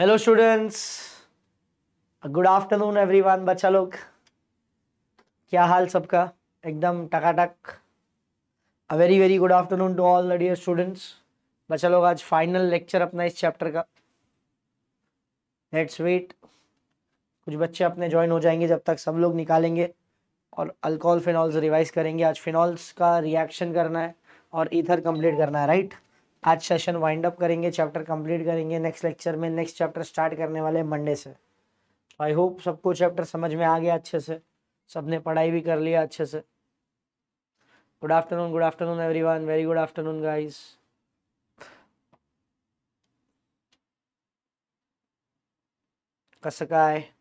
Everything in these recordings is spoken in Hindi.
Hello students good afternoon everyone बच्चा लोग क्या हाल सबका एकदम टकाटक a very very good afternoon to all the dear students बच्चा लोग आज फाइनल लेक्चर अपना इस चैप्टर का लेट्स वेट कुछ बच्चे अपने ज्वाइन हो जाएंगे जब तक सब लोग निकालेंगे और अल्कोहल फिनॉल्स रिवाइज करेंगे आज फिनॉल्स का रिएक्शन करना है और ईथर कंप्लीट करना है राइट right? आज सेशन वाइंड अप करेंगे चैप्टर कंप्लीट करेंगे नेक्स्ट लेक्चर में नेक्स्ट चैप्टर स्टार्ट करने वाले मंडे से आई होप सबको चैप्टर समझ में आ गया अच्छे से सबने पढ़ाई भी कर लिया अच्छे से good afternoon good afternoon everyone very good afternoon guys कसं है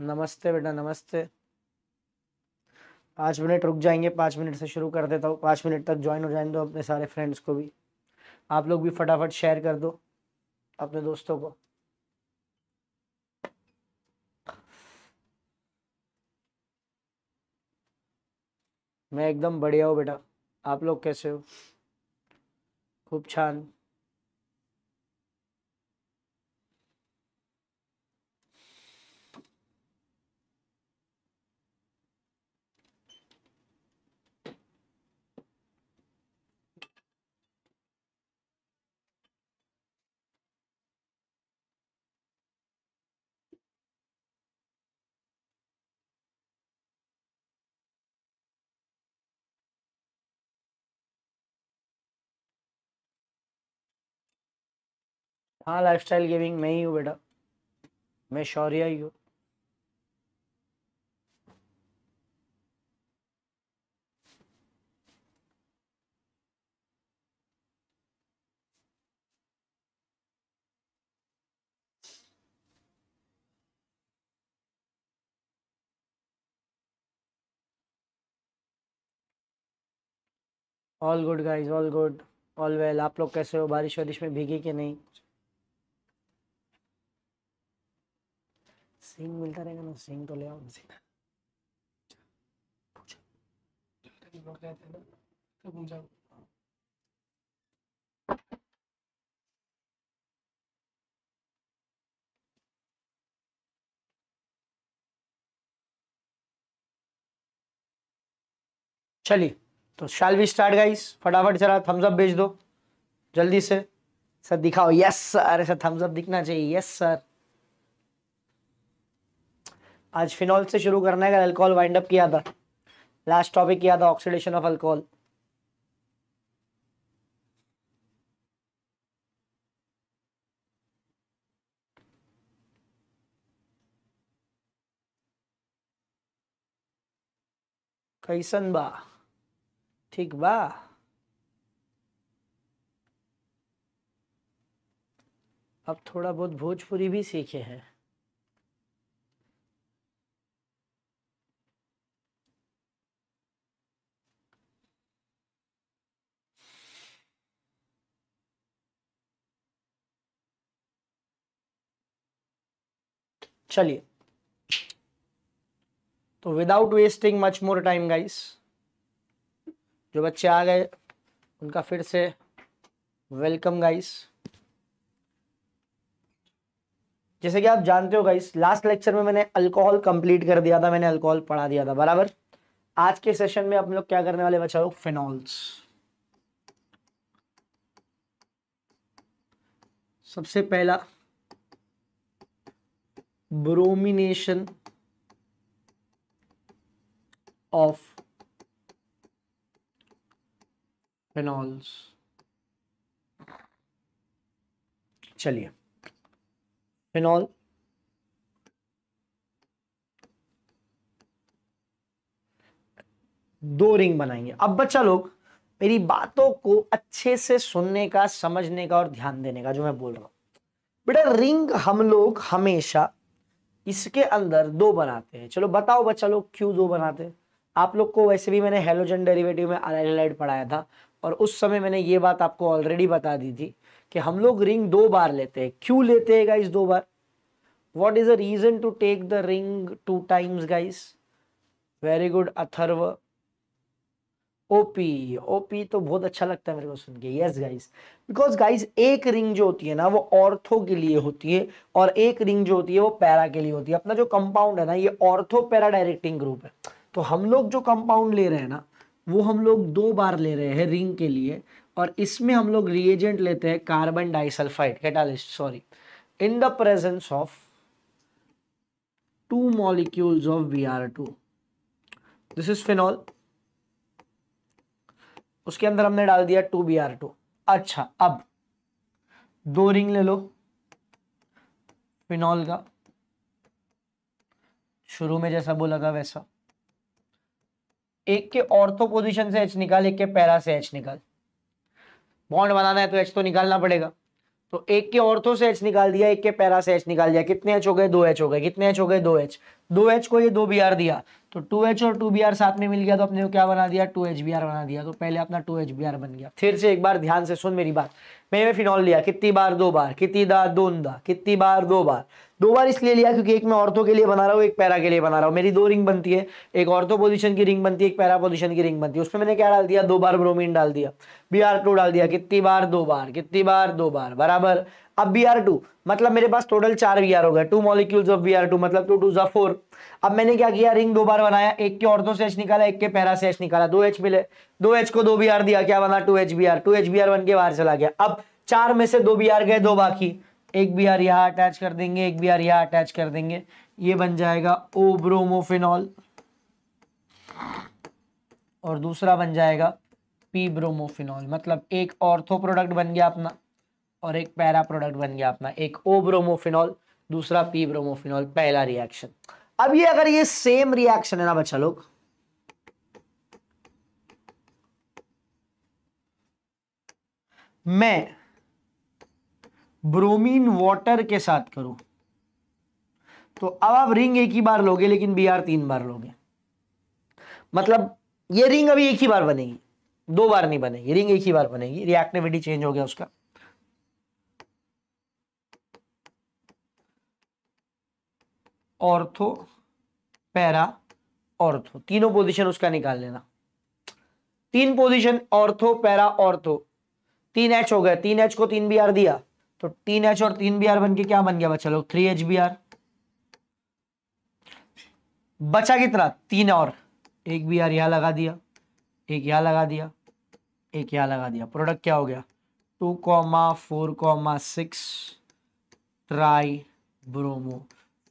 नमस्ते बेटा नमस्ते पाँच मिनट रुक जाएंगे पाँच मिनट से शुरू कर देता हूँ पाँच मिनट तक ज्वाइन हो जाए दो अपने सारे फ्रेंड्स को भी आप लोग भी फटाफट शेयर कर दो अपने दोस्तों को मैं एकदम बढ़िया हूँ बेटा आप लोग कैसे हो खूब छान हाँ लाइफ स्टाइल गेमिंग मैं ही हूँ बेटा मैं शौर्या ही हूँ all good guys all good all well आप लोग कैसे हो बारिश वारिश में भीगे कि नहीं सिंग मिलता रहेगा ना सिंग तो ले आओ उनसे चलिए तो शाल भी स्टार्ट गाइस फटाफट जरा थम्स अप भेज दो जल्दी से सर दिखाओ यस सर अरे सर थम्स अप दिखना चाहिए यस सर आज फिनॉल से शुरू करना है अल्कोहल वाइंड अप किया था लास्ट टॉपिक किया था ऑक्सीडेशन ऑफ अल्कोहल कैसन बा ठीक बा अब थोड़ा बहुत भोजपुरी भी सीखे हैं चलिए तो without wasting much more time guys जो बच्चे आ गए उनका फिर से वेलकम गाइस जैसे कि आप जानते हो गाइस लास्ट लेक्चर में मैंने अल्कोहल कंप्लीट कर दिया था मैंने अल्कोहल पढ़ा दिया था बराबर आज के सेशन में हम लोग क्या करने वाले बच्चा लोग फिनॉल्स सबसे पहला ब्रोमिनेशन ऑफ फेनॉल्स चलिए फिनॉल दो रिंग बनाएंगे अब बच्चा लोग मेरी बातों को अच्छे से सुनने का समझने का और ध्यान देने का जो मैं बोल रहा हूं बेटा रिंग हम लोग हमेशा इसके अंदर दो बनाते हैं चलो बताओ बच्चा लोग क्यों दो बनाते हैं आप लोग को वैसे भी मैंने हेलोजन डेरिवेटिव में अनाइलाइड पढ़ाया था और उस समय मैंने ये बात आपको ऑलरेडी बता दी थी कि हम लोग रिंग दो बार लेते हैं क्यों लेते हैं गाइस दो बार what is the reason to take the ring two times guys very good Atharva OP OP तो बहुत अच्छा लगता है मेरे को सुन के यस गाइस बिकॉज गाइस एक रिंग जो होती है ना वो ऑर्थो के लिए होती है और एक रिंग जो होती है वो पैरा के लिए होती है अपना जो कंपाउंड है ना ये ऑर्थो पैरा डायरेक्टिंग ग्रुप है तो हम लोग जो कंपाउंड ले रहे हैं ना वो हम लोग दो बार ले रहे हैं रिंग के लिए और इसमें हम लोग रिएजेंट लेते हैं carbon disulphide catalyst sorry in the presence of two molecules of B R two this is phenol उसके अंदर हमने डाल दिया टू बी आर टू अच्छा अब दो रिंग ले लो फिनॉल का शुरू में जैसा बोला था वैसा एक के ऑर्थो तो पोजीशन से एच निकाल एक के पैरा से एच निकाल बॉन्ड बनाना है तो एच तो निकालना पड़ेगा तो एक के ऑर्थो तो से एच निकाल दिया एक के पैरा से एच निकाल दिया कितने एच हो गए दो एच हो गए कितने एच हो गए दो एच दो एच को ये दो बी आर दिया तो टू एच और टू बी आर साथ में मिल गया तो अपने को क्या बना दिया टू एच बी आर बना दिया तो पहले अपना टू एच बी आर बन गया फिर से एक बार ध्यान से सुन मेरी बात मैंने फिनॉल लिया कितनी बार दो बार कितनी दा दो दा कितनी बार दो बार दो बार इसलिए लिया क्योंकि एक मैं औरतों के लिए बना रहा हूँ एक पैरा के लिए बना रहा हूँ मेरी दो रिंग बनती है एक औरतों पोजिशन की रिंग बनती है एक पैरा पोजिशन की रिंग बनती है उसमें मैंने क्या डाल दिया दो बार ब्रोमिन डाल दिया बी आर टू डाल दिया कितनी बार दो बार कितनी बार दो बार बराबर अब बी आर टू मतलब मेरे पास टोटल चार वी हो गए two molecules of V two मतलब टू टू जो फोर अब मैंने क्या किया रिंग दो बार बनाया एक के ऑर्थो से एच निकाला एक के पैरा से एच निकाला दो एच मिले दो एच को दो बी दिया क्या बना two H B R two H B R बन के बाहर चला गया अब चार में से दो बी गए दो बाकी एक बी आर यहाँ अटैच कर देंगे एक बी आर यहाँ अटैच कर देंगे ये बन जाएगा ओ ब्रोमोफिनॉल और दूसरा बन जाएगा पी ब्रोमोफिनॉल मतलब एक ऑर्थो प्रोडक्ट बन गया अपना और एक पैरा प्रोडक्ट बन गया अपना एक ओ ब्रोमोफिनॉल दूसरा पी ब्रोमोफिनॉल पहला रिएक्शन अब ये अगर ये सेम रिएक्शन है ना बच्चा लोग मैं ब्रोमीन वाटर के साथ करूं तो अब आप रिंग एक ही बार लोगे लेकिन बी आर तीन बार लोगे मतलब ये रिंग अभी एक ही बार बनेगी दो बार नहीं बनेगी रिंग एक ही बार बनेगी रिएक्टिविटी चेंज हो गया उसका ऑर्थो पैरा ऑर्थो तीनों पोजीशन उसका निकाल लेना तीन पोजीशन ऑर्थो पैरा ऑर्थो तीन एच हो गया तीन एच को तीन बी आर दिया तो तीन एच और तीन बी आर बन के क्या बन गया बच्चा लोग थ्री एच बी आर बचा कितना तीन और एक बी आर यहां लगा दिया एक यहां लगा दिया एक यहां लगा दिया प्रोडक्ट क्या हो गया two comma four comma six 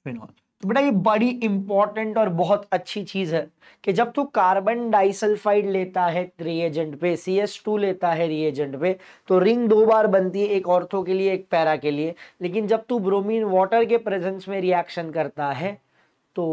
tribromophenol तो बेटा ये बड़ी इंपॉर्टेंट और बहुत अच्छी चीज है कि जब तू कार्बन डाइसल्फाइड लेता है रिएजेंट पे सी एस टू लेता है रिएजेंट पे तो रिंग दो बार बनती है एक ऑर्थो के लिए एक पैरा के लिए लेकिन जब तू ब्रोमीन वाटर के प्रेजेंस में रिएक्शन करता है तो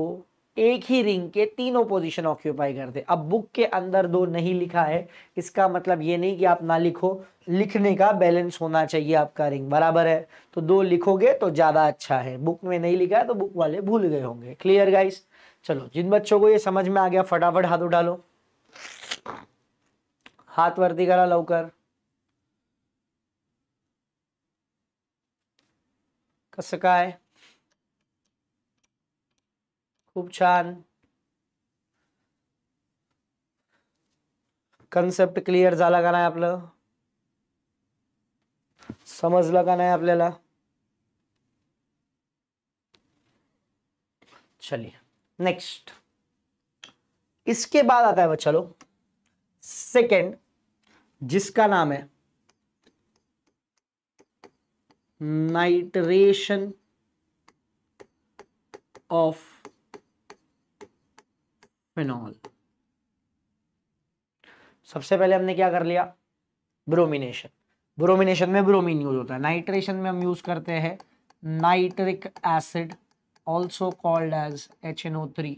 एक ही रिंग के तीनों पोजीशन ऑक्यूपाई करते अब बुक के अंदर दो नहीं लिखा है इसका मतलब ये नहीं कि आप ना लिखो लिखने का बैलेंस होना चाहिए आपका रिंग बराबर है तो दो लिखोगे तो ज़्यादा अच्छा है बुक में नहीं लिखा है तो बुक वाले भूल गए होंगे क्लियर गाइस चलो जिन बच्चों को ये समझ में आ गया फटाफट हाथ उठा लो हाथ वर्दी करा लवकर कसं है खूब छान कन्सेप्ट क्लियर झाला का नाही आपलं समजलं का नाही आपल्याला चलिए नेक्स्ट इसके बाद आता है वह चलो सेकंड जिसका नाम है नाइट्रेशन ऑफ फिनॉल सबसे पहले हमने क्या कर लिया ब्रोमिनेशन ब्रोमिनेशन में ब्रोमीन यूज होता है नाइट्रेशन में हम यूज करते हैं nitric acid also called as H N O three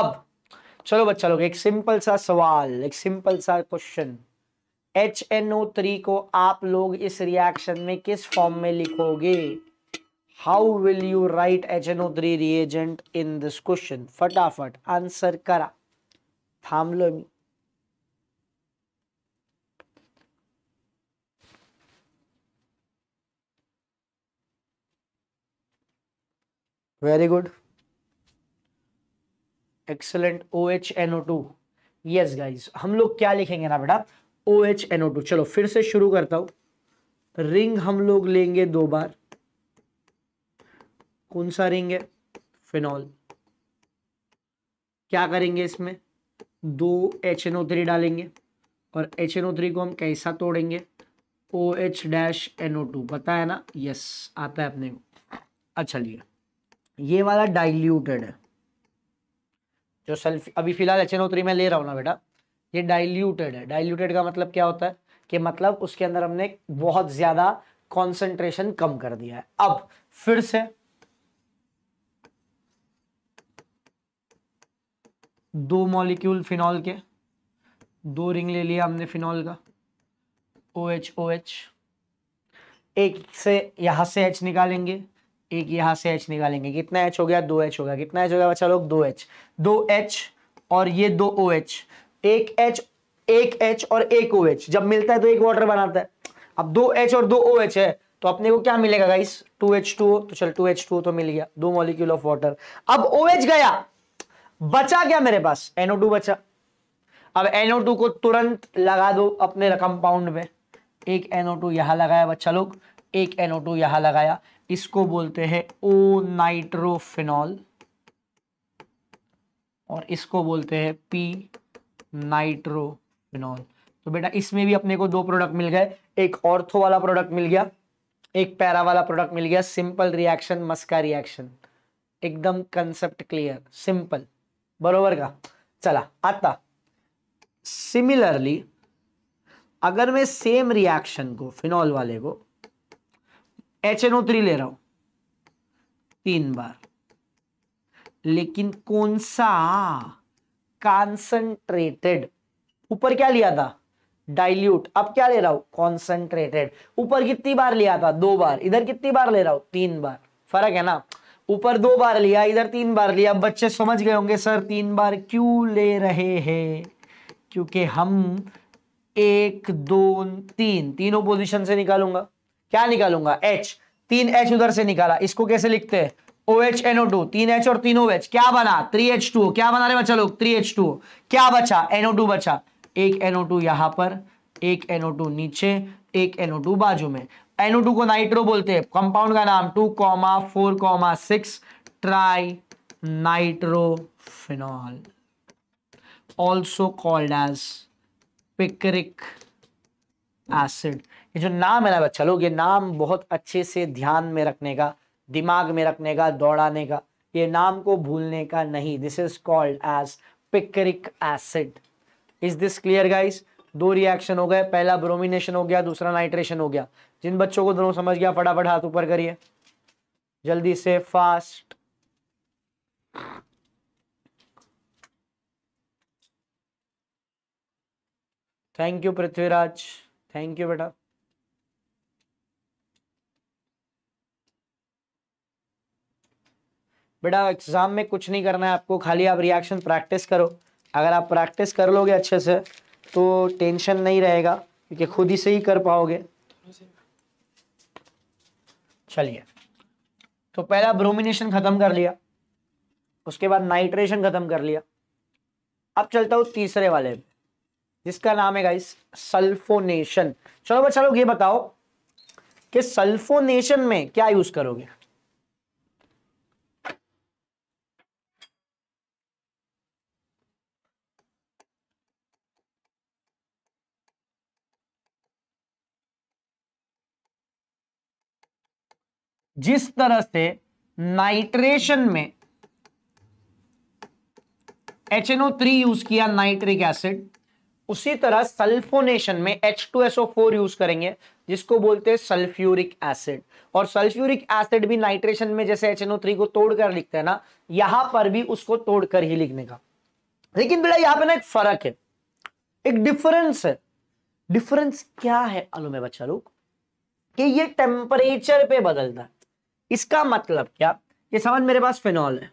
अब चलो बच्चा लोग एक सिंपल सा सवाल एक सिंपल सा question H N O three को आप लोग इस रिएक्शन में किस फॉर्म में लिखोगे how will you write H N O three reagent in this question फटाफट आंसर करा थाम लो मी very good excellent O H N O two yes guys हम लोग क्या लिखेंगे ना बेटा ओ एच एनओ टू चलो फिर से शुरू करता हूँ रिंग हम लोग लेंगे दो बार कौन सा रिंग है फिनॉल क्या करेंगे इसमें दो एच एन ओ थ्री डालेंगे और एच एन ओ थ्री को हम कैसा तोड़ेंगे O H dash N O two पता है ना यस आता है अपने अच्छा लिए ये वाला डाइल्यूटेड है जो सल्फ अभी फिलहाल एच एन ओ थ्री में ले रहा हूँ ना बेटा ये डाइल्यूटेड है डाइल्यूटेड का मतलब क्या होता है कि मतलब उसके अंदर हमने बहुत ज्यादा कॉन्सेंट्रेशन कम कर दिया है अब फिर से दो मॉलिक्यूल फिनॉल के दो रिंग ले लिया हमने फिनॉल का ओ एच ओ एच एक से यहां से एच निकालेंगे एक यहां से एच निकालेंगे कितना एच हो गया दो एच हो गया कितना एच हो गया बच्चा लोग दो एच दो एच और ये दो ओ एच एक एच एक एच और एक ओ एच जब मिलता है तो एक वाटर बनाता है अब दो एच और दो ओ एच है तो अपने को क्या मिलेगा गाइस टू एच टू तो चल टू एच टू तो मिल गया दो मॉलिक्यूल ऑफ वाटर अब ओ एच गया बचा क्या मेरे पास एनओ टू बचा अब एनओ टू को तुरंत लगा दो अपने कंपाउंड में एक एनओ टू यहां लगाया बच्चा लोग एक एनओ टू यहां लगाया इसको बोलते हैं ओ नाइट्रोफिनॉल और इसको बोलते हैं पी नाइट्रोफिनॉल तो बेटा इसमें भी अपने को दो प्रोडक्ट मिल गए एक ऑर्थो वाला प्रोडक्ट मिल गया एक पैरा वाला प्रोडक्ट मिल गया सिंपल रिएक्शन मस्का रिएक्शन एकदम कंसेप्ट क्लियर सिंपल बरोबर का चला आता सिमिलरली अगर मैं सेम रिएक्शन को फिनॉल वाले को एच एन ओ थ्री ले रहा हूं तीन बार लेकिन कौन सा कॉन्सेंट्रेटेड ऊपर क्या लिया था डाइल्यूट अब क्या ले रहा हूं कॉन्सेंट्रेटेड ऊपर कितनी बार लिया था दो बार इधर कितनी बार ले रहा हूं तीन बार फर्क है ना ऊपर दो बार लिया इधर तीन बार लिया बच्चे समझ गए होंगे सर तीन बार क्यों ले रहे हैं क्योंकि हम एक दो तीन तीनों पोजीशन से निकालूंगा क्या निकालूंगा एच तीन एच उधर से निकाला इसको कैसे लिखते हैं एच एनओ टू तीन एच और तीन ओ एच क्या बना थ्री एच टू क्या बना रहे बच्चा लोग थ्री एच टू क्या बचा एनओ टू बचा एक एनओ टू यहां पर एक एनओ टू नीचे एक एनओ टू बाजू में एनओ टू को नाइट्रो बोलते हैं कंपाउंड का नाम two comma four comma six trinitrophenol also called as picric acid ये जो नाम है ना बच्चा लोग ये नाम बहुत अच्छे से ध्यान में रखने का दिमाग में रखने का दौड़ाने का ये नाम को भूलने का नहीं this is called as picric acid is this clear guys दो रिएक्शन हो गए पहला ब्रोमिनेशन हो गया दूसरा नाइट्रेशन हो गया जिन बच्चों को दोनों समझ गया फटाफट हाथ ऊपर करिए जल्दी से fast thank you Prithviraj thank you बेटा बेटा एग्ज़ाम में कुछ नहीं करना है आपको खाली आप रिएक्शन प्रैक्टिस करो अगर आप प्रैक्टिस कर लोगे अच्छे से तो टेंशन नहीं रहेगा क्योंकि खुद ही से ही कर पाओगे चलिए तो पहला ब्रोमिनेशन ख़त्म कर लिया उसके बाद नाइट्रेशन ख़त्म कर लिया अब चलता हूँ तीसरे वाले जिसका नाम है गाइस सल्फोनेशन चलो बच्चा लोग ये बताओ कि सल्फोनेशन में क्या यूज़ करोगे जिस तरह से नाइट्रेशन में एच ओ थ्री यूज किया नाइट्रिक एसिड उसी तरह सल्फोनेशन में H two S O four use करेंगे जिसको बोलते हैं सल्फ्यूरिक एसिड और सल्फ्यूरिक एसिड भी नाइट्रेशन में जैसे एच ओ थ्री को तोड़कर लिखते हैं ना यहां पर भी उसको तोड़कर ही लिखने का लेकिन बेटा यहां पे ना एक फर्क है एक डिफरेंस है डिफरेंस क्या है अलो में बच्चा लोग कि ये टेम्परेचर पे बदलता है इसका मतलब क्या ये सामान मेरे पास फिनॉल है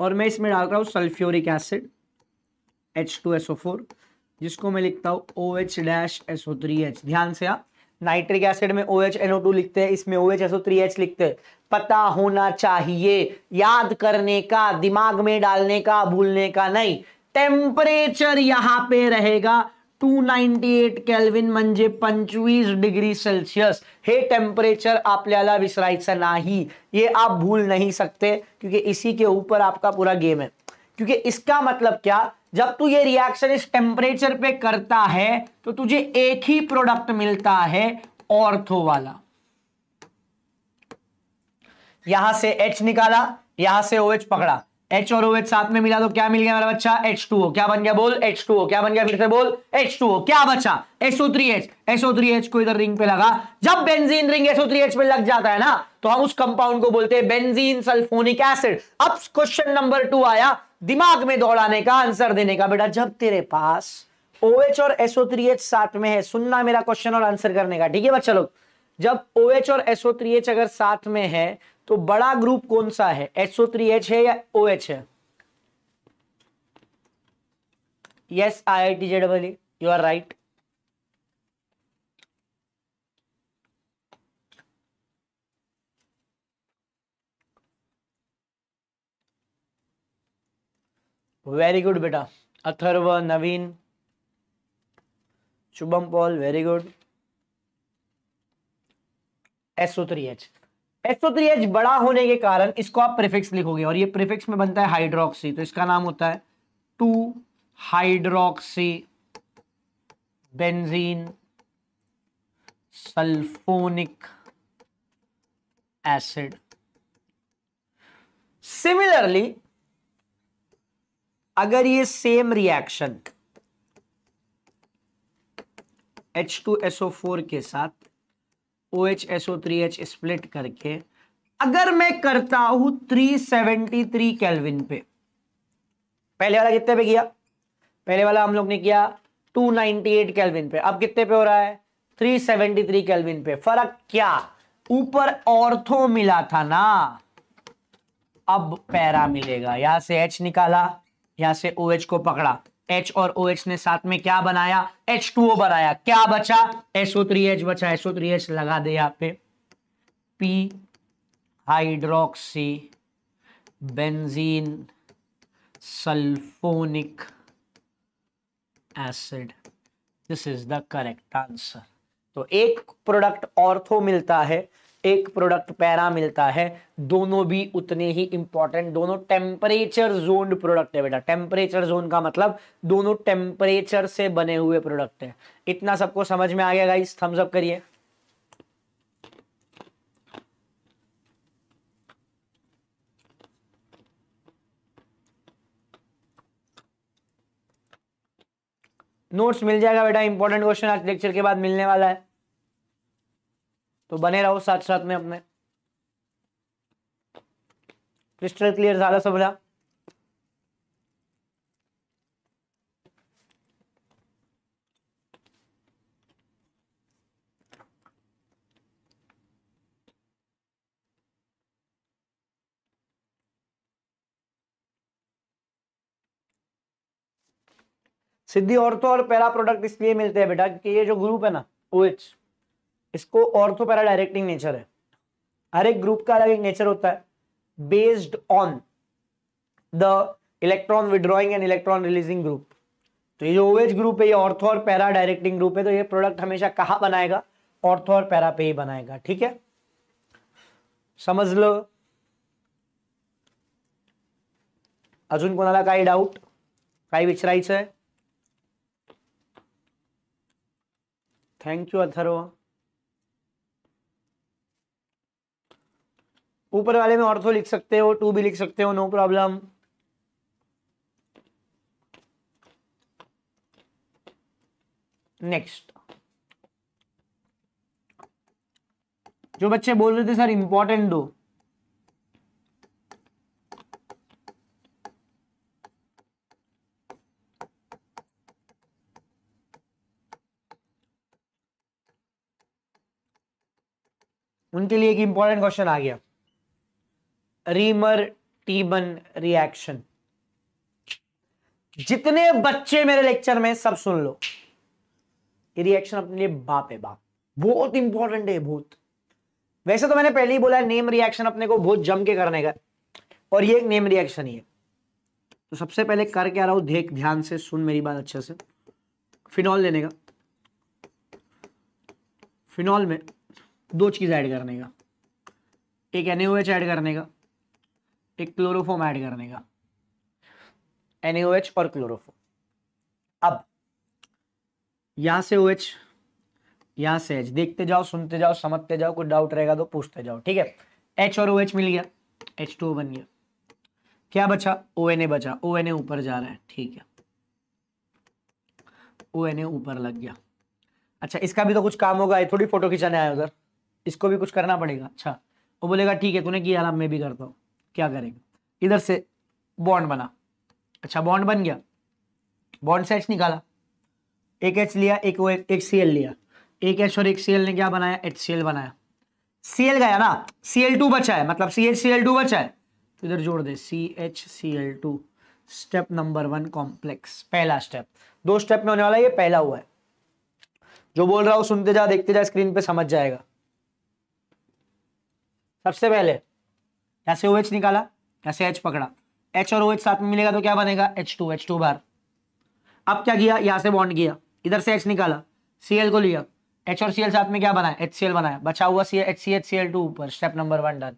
और मैं इसमें डाल रहा हूं sulphuric acid H two SO four जिसको मैं लिखता हूं O H dash SO three H ध्यान से आप नाइट्रिक एसिड में ओ एच एनओ टू लिखते हैं इसमें O H S O three H लिखते हैं पता होना चाहिए याद करने का दिमाग में डालने का भूलने का नहीं टेम्परेचर यहां पे रहेगा 298 केल्विन म्हणजे पंचवीस डिग्री सेल्सियस हे टेम्परेचर आपल्याला विसरायचं नाही ये आप भूल नहीं सकते क्योंकि इसी के ऊपर आपका पूरा गेम है क्योंकि इसका मतलब क्या जब तू ये रिएक्शन इस टेम्परेचर पे करता है तो तुझे एक ही प्रोडक्ट मिलता है ऑर्थो वाला यहां से H निकाला यहां से OH पकड़ा एच और ओ एच साथ में मिला तो क्या मिल गया मेरा बच्चा एच टू ओ क्या बन गया बोल एच टू ओ क्या बन गया फिर से बोल एच टू ओ क्या बचा SO three H SO three H को इधर रिंग पे लगा जब benzene ring SO three H पे लग जाता है ना तो हम उस कंपाउंड को बोलते हैं बेंजीन सल्फोनिक एसिड अब क्वेश्चन नंबर टू आया दिमाग में दौड़ाने का आंसर देने का बेटा जब तेरे पास ओ OH और एसओ थ्री एच साथ में है सुनना मेरा क्वेश्चन और आंसर करने का ठीक है बच्चा लोग जब ओ OH और एसओ थ्री एच अगर साथ में है तो बड़ा ग्रुप कौन सा है थ्री एच है या ओ एच है यस आई आई टी जेडबल you are right very good बेटा Atharva Naveen Shubham Paul very good SO three H SO H बड़ा होने के कारण इसको आप प्रिफिक्स लिखोगे और ये प्रिफिक्स में बनता है हाइड्रोक्सी तो इसका नाम होता है two hydroxy benzene sulphonic acid similarly अगर ये सेम रिएक्शन H2SO4 के साथ O H S O three H split करके अगर मैं करता हूं 373 कैलविन पे पहले वाला कितने पे किया पहले वाला हम लोग ने किया 298 कैलविन पे अब कितने पे हो रहा है 373 कैलविन पे फर्क क्या ऊपर ऑर्थो मिला था ना अब पैरा मिलेगा यहां से एच निकाला यहां से ओ OH एच को पकड़ा एच और ओ OH ने साथ में क्या बनाया एच टू ओ बनाया क्या बचा एसओ थ्री एच बचा एसओ थ्री एच लगा दे यहां पे P hydroxy benzene sulphonic acid this is the correct answer तो एक प्रोडक्ट ऑर्थो मिलता है एक प्रोडक्ट पैरा मिलता है दोनों भी उतने ही इंपॉर्टेंट दोनों टेम्परेचर जोन प्रोडक्ट है बेटा टेम्परेचर जोन का मतलब दोनों टेम्परेचर से बने हुए प्रोडक्ट है इतना सबको समझ में आ गया गाइस थम्स अप करिए नोट्स मिल जाएगा बेटा इंपॉर्टेंट क्वेश्चन आज लेक्चर के बाद मिलने वाला है तो बने रहो साथ साथ में अपने क्रिस्टल क्लियर ज्यादा समजा सिद्धि औरतों और पहला प्रोडक्ट इसलिए मिलते हैं बेटा कि ये जो ग्रुप है ना ओ OH, इसको ऑर्थोपैरा डायरेक्टिंग नेचर है हर एक ग्रुप का अलग एक नेचर होता है based on the electron withdrawing and electron releasing group तो ये जो ओएच OH ग्रुप है ये ऑर्थो और पैरा डायरेक्टिंग ग्रुप है तो ये प्रोडक्ट हमेशा कहा बनाएगा ऑर्थो और पैरा पे ही बनाएगा ठीक है समझ लो अजुन कोणाला डाउट का काही विचारायचं आहे अथर्व ऊपर वाले में ऑर्थो तो लिख सकते हो टू भी लिख सकते हो नो प्रॉब्लम नेक्स्ट जो बच्चे बोल रहे थे सर इंपॉर्टेंट दो उनके लिए एक इंपॉर्टेंट क्वेश्चन आ गया रीमर टीबन रिएक्शन जितने बच्चे मेरे लेक्चर में सब सुन लो ये रिएक्शन अपने लिए बाप है बाप बहुत इंपॉर्टेंट है बहुत वैसे तो मैंने पहले ही बोला नेम रिएक्शन अपने को बहुत जम के करने का और ये एक नेम रिएक्शन ही है तो सबसे पहले करके आ रहा हूं देख ध्यान से सुन मेरी बात अच्छे से फिनॉल लेने का फिनॉल में दो चीज ऐड करने का एक एन ऐड करने का एक क्लोरोफॉम ऐड करने का एन और क्लोरोफॉम अब यहां से ओ एच यहां से एच देखते जाओ सुनते जाओ समझते जाओ कोई डाउट रहेगा तो पूछते जाओ ठीक है एच और ओ एच मिल गया एच टू बन गया क्या बचा ओ एन ए बचा ओ एन ए ऊपर जा रहा है ठीक है ओ एन ए ऊपर लग गया अच्छा इसका भी तो कुछ काम होगा थोड़ी फोटो खिंचाने आया उधर इसको भी कुछ करना पड़ेगा अच्छा वो बोलेगा ठीक है तूने किया मैं भी करता हूँ क्या करेंगे इधर से बॉन्ड बना अच्छा बॉन्ड बन गया बॉन्ड से एच निकाला एक एच लिया एक वो एक सी एल लिया एक एच और एक सी एल ने क्या बनाया एच सी एल बनाया सी एल गया ना सी एल टू बचा है मतलब C H C L two बचा है तो इधर जोड़ दे C H C L two step number one complex पहला स्टेप दो स्टेप में होने वाला ये पहला हुआ है जो बोल रहा हूं सुनते जा देखते जा स्क्रीन पे समझ जाएगा सबसे पहले यहाँ से ओ OH निकाला यहाँ से एच पकड़ा एच और OH साथ में मिलेगा तो क्या बनेगा एच टू एच टू बार अब क्या किया यहाँ से बॉन्ड किया इधर से एच निकाला सीएल को लिया एच और एल साथ में क्या बनाया HCl बनाया बचा हुआ C H C H C L two ऊपर स्टेप नंबर वन डन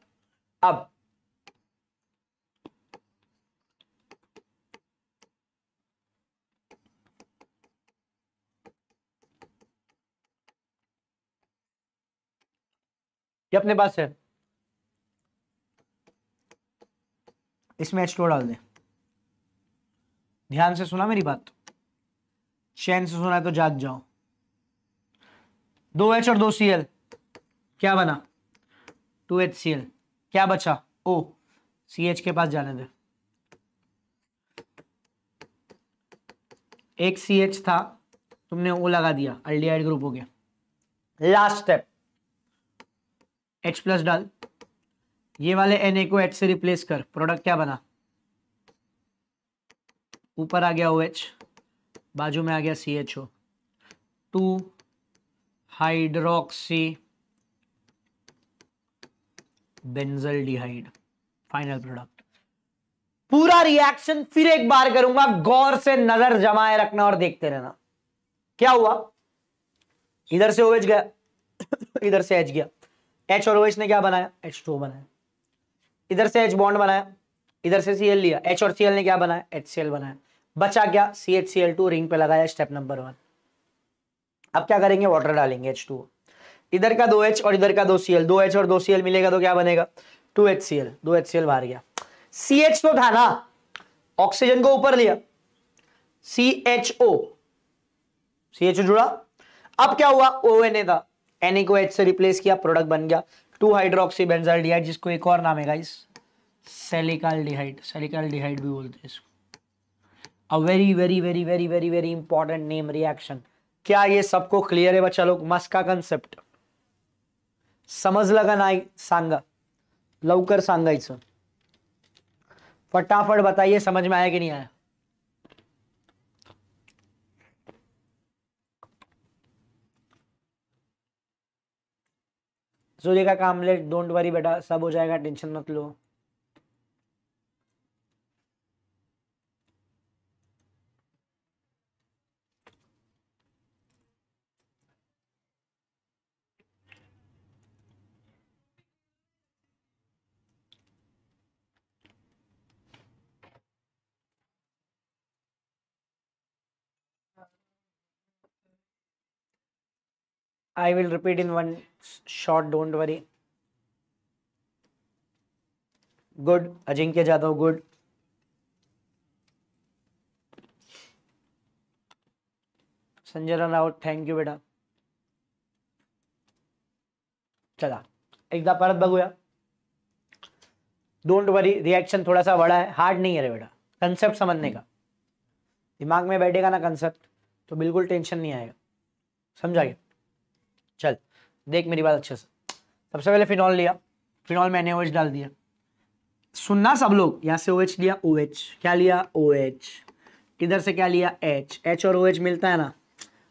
अब ये अपने पास है इसमें एच टू डाल दें ध्यान से सुना मेरी बात चैन से सुना है तो जाग जाओ दो एच और दो सी एल क्या बना टू एच सी एल क्या बचा ओ सी एच के पास जाने दे एक सी एच था तुमने ओ लगा दिया अल्डिहाइड ग्रुप हो गया लास्ट स्टेप एच प्लस डाल ये वाले एन को एच से रिप्लेस कर प्रोडक्ट क्या बना ऊपर आ गया ओ एच बाजू में आ गया C H O two hydroxy benzaldehyde final product पूरा रिएक्शन फिर एक बार करूंगा गौर से नजर जमाए रखना और देखते रहना क्या हुआ इधर से ओएच गया इधर से एच गया एच और ओएच ने क्या बनाया एच टू बनाया इधर से एच बॉन्ड बनाया इधर से सीएल लिया एच और सीएल ने क्या बनाया एच सी बनाया बचा क्या C H C L two ring पे लगाया स्टेप नंबर वन अब क्या करेंगे वाटर डालेंगे एच टू इधर का दो एच और इधर का दो सी एल दो एच और दो सी एल मिलेगा तो क्या बनेगा टू एच सी एल दो एच सी एल बाहर गया सी एच तो था ना ऑक्सीजन को ऊपर लिया सी एच ओ सी एच ओ जुड़ा अब क्या हुआ ओ एन ए था एन ए को एच से रिप्लेस किया प्रोडक्ट बन गया टू हाइड्रोक्सी बेंजाइल जिसको एक और नाम है गाइस सेलिकाल्डिहाइड सेलिकाल्डिहाइड भी बोलते हैं इसको a very very very very very very important name reaction क्या ये सबको क्लियर है बच्चा लोग मस्क का कन्सेप्ट समझ लगा ना सांगा लवकर सांगायचं फटाफट बताइए समझ में आया कि नहीं आया सूर्य का काम ले डोंट वरी बेटा सब हो जाएगा टेंशन मत लो I will repeat in one shot, don't worry. Good. Ajinkya Jadhav, good. Sanjay Raut thank you बेटा चला एकदा परत बगूया डोंट वरी रिएक्शन थोड़ा सा बड़ा है हार्ड नहीं है रे बेटा कंसेप्ट समझने का दिमाग में बैठेगा ना कंसेप्ट तो बिल्कुल टेंशन नहीं आएगा समझा गया चल देख मेरी बात अच्छे से सबसे पहले फिनॉल लिया फिनॉल मैंने ओएच डाल दिया सुनना सब लोग यहाँ से ओएच लिया ओएच क्या लिया ओएच इधर से क्या लिया एच एच और ओएच मिलता है ना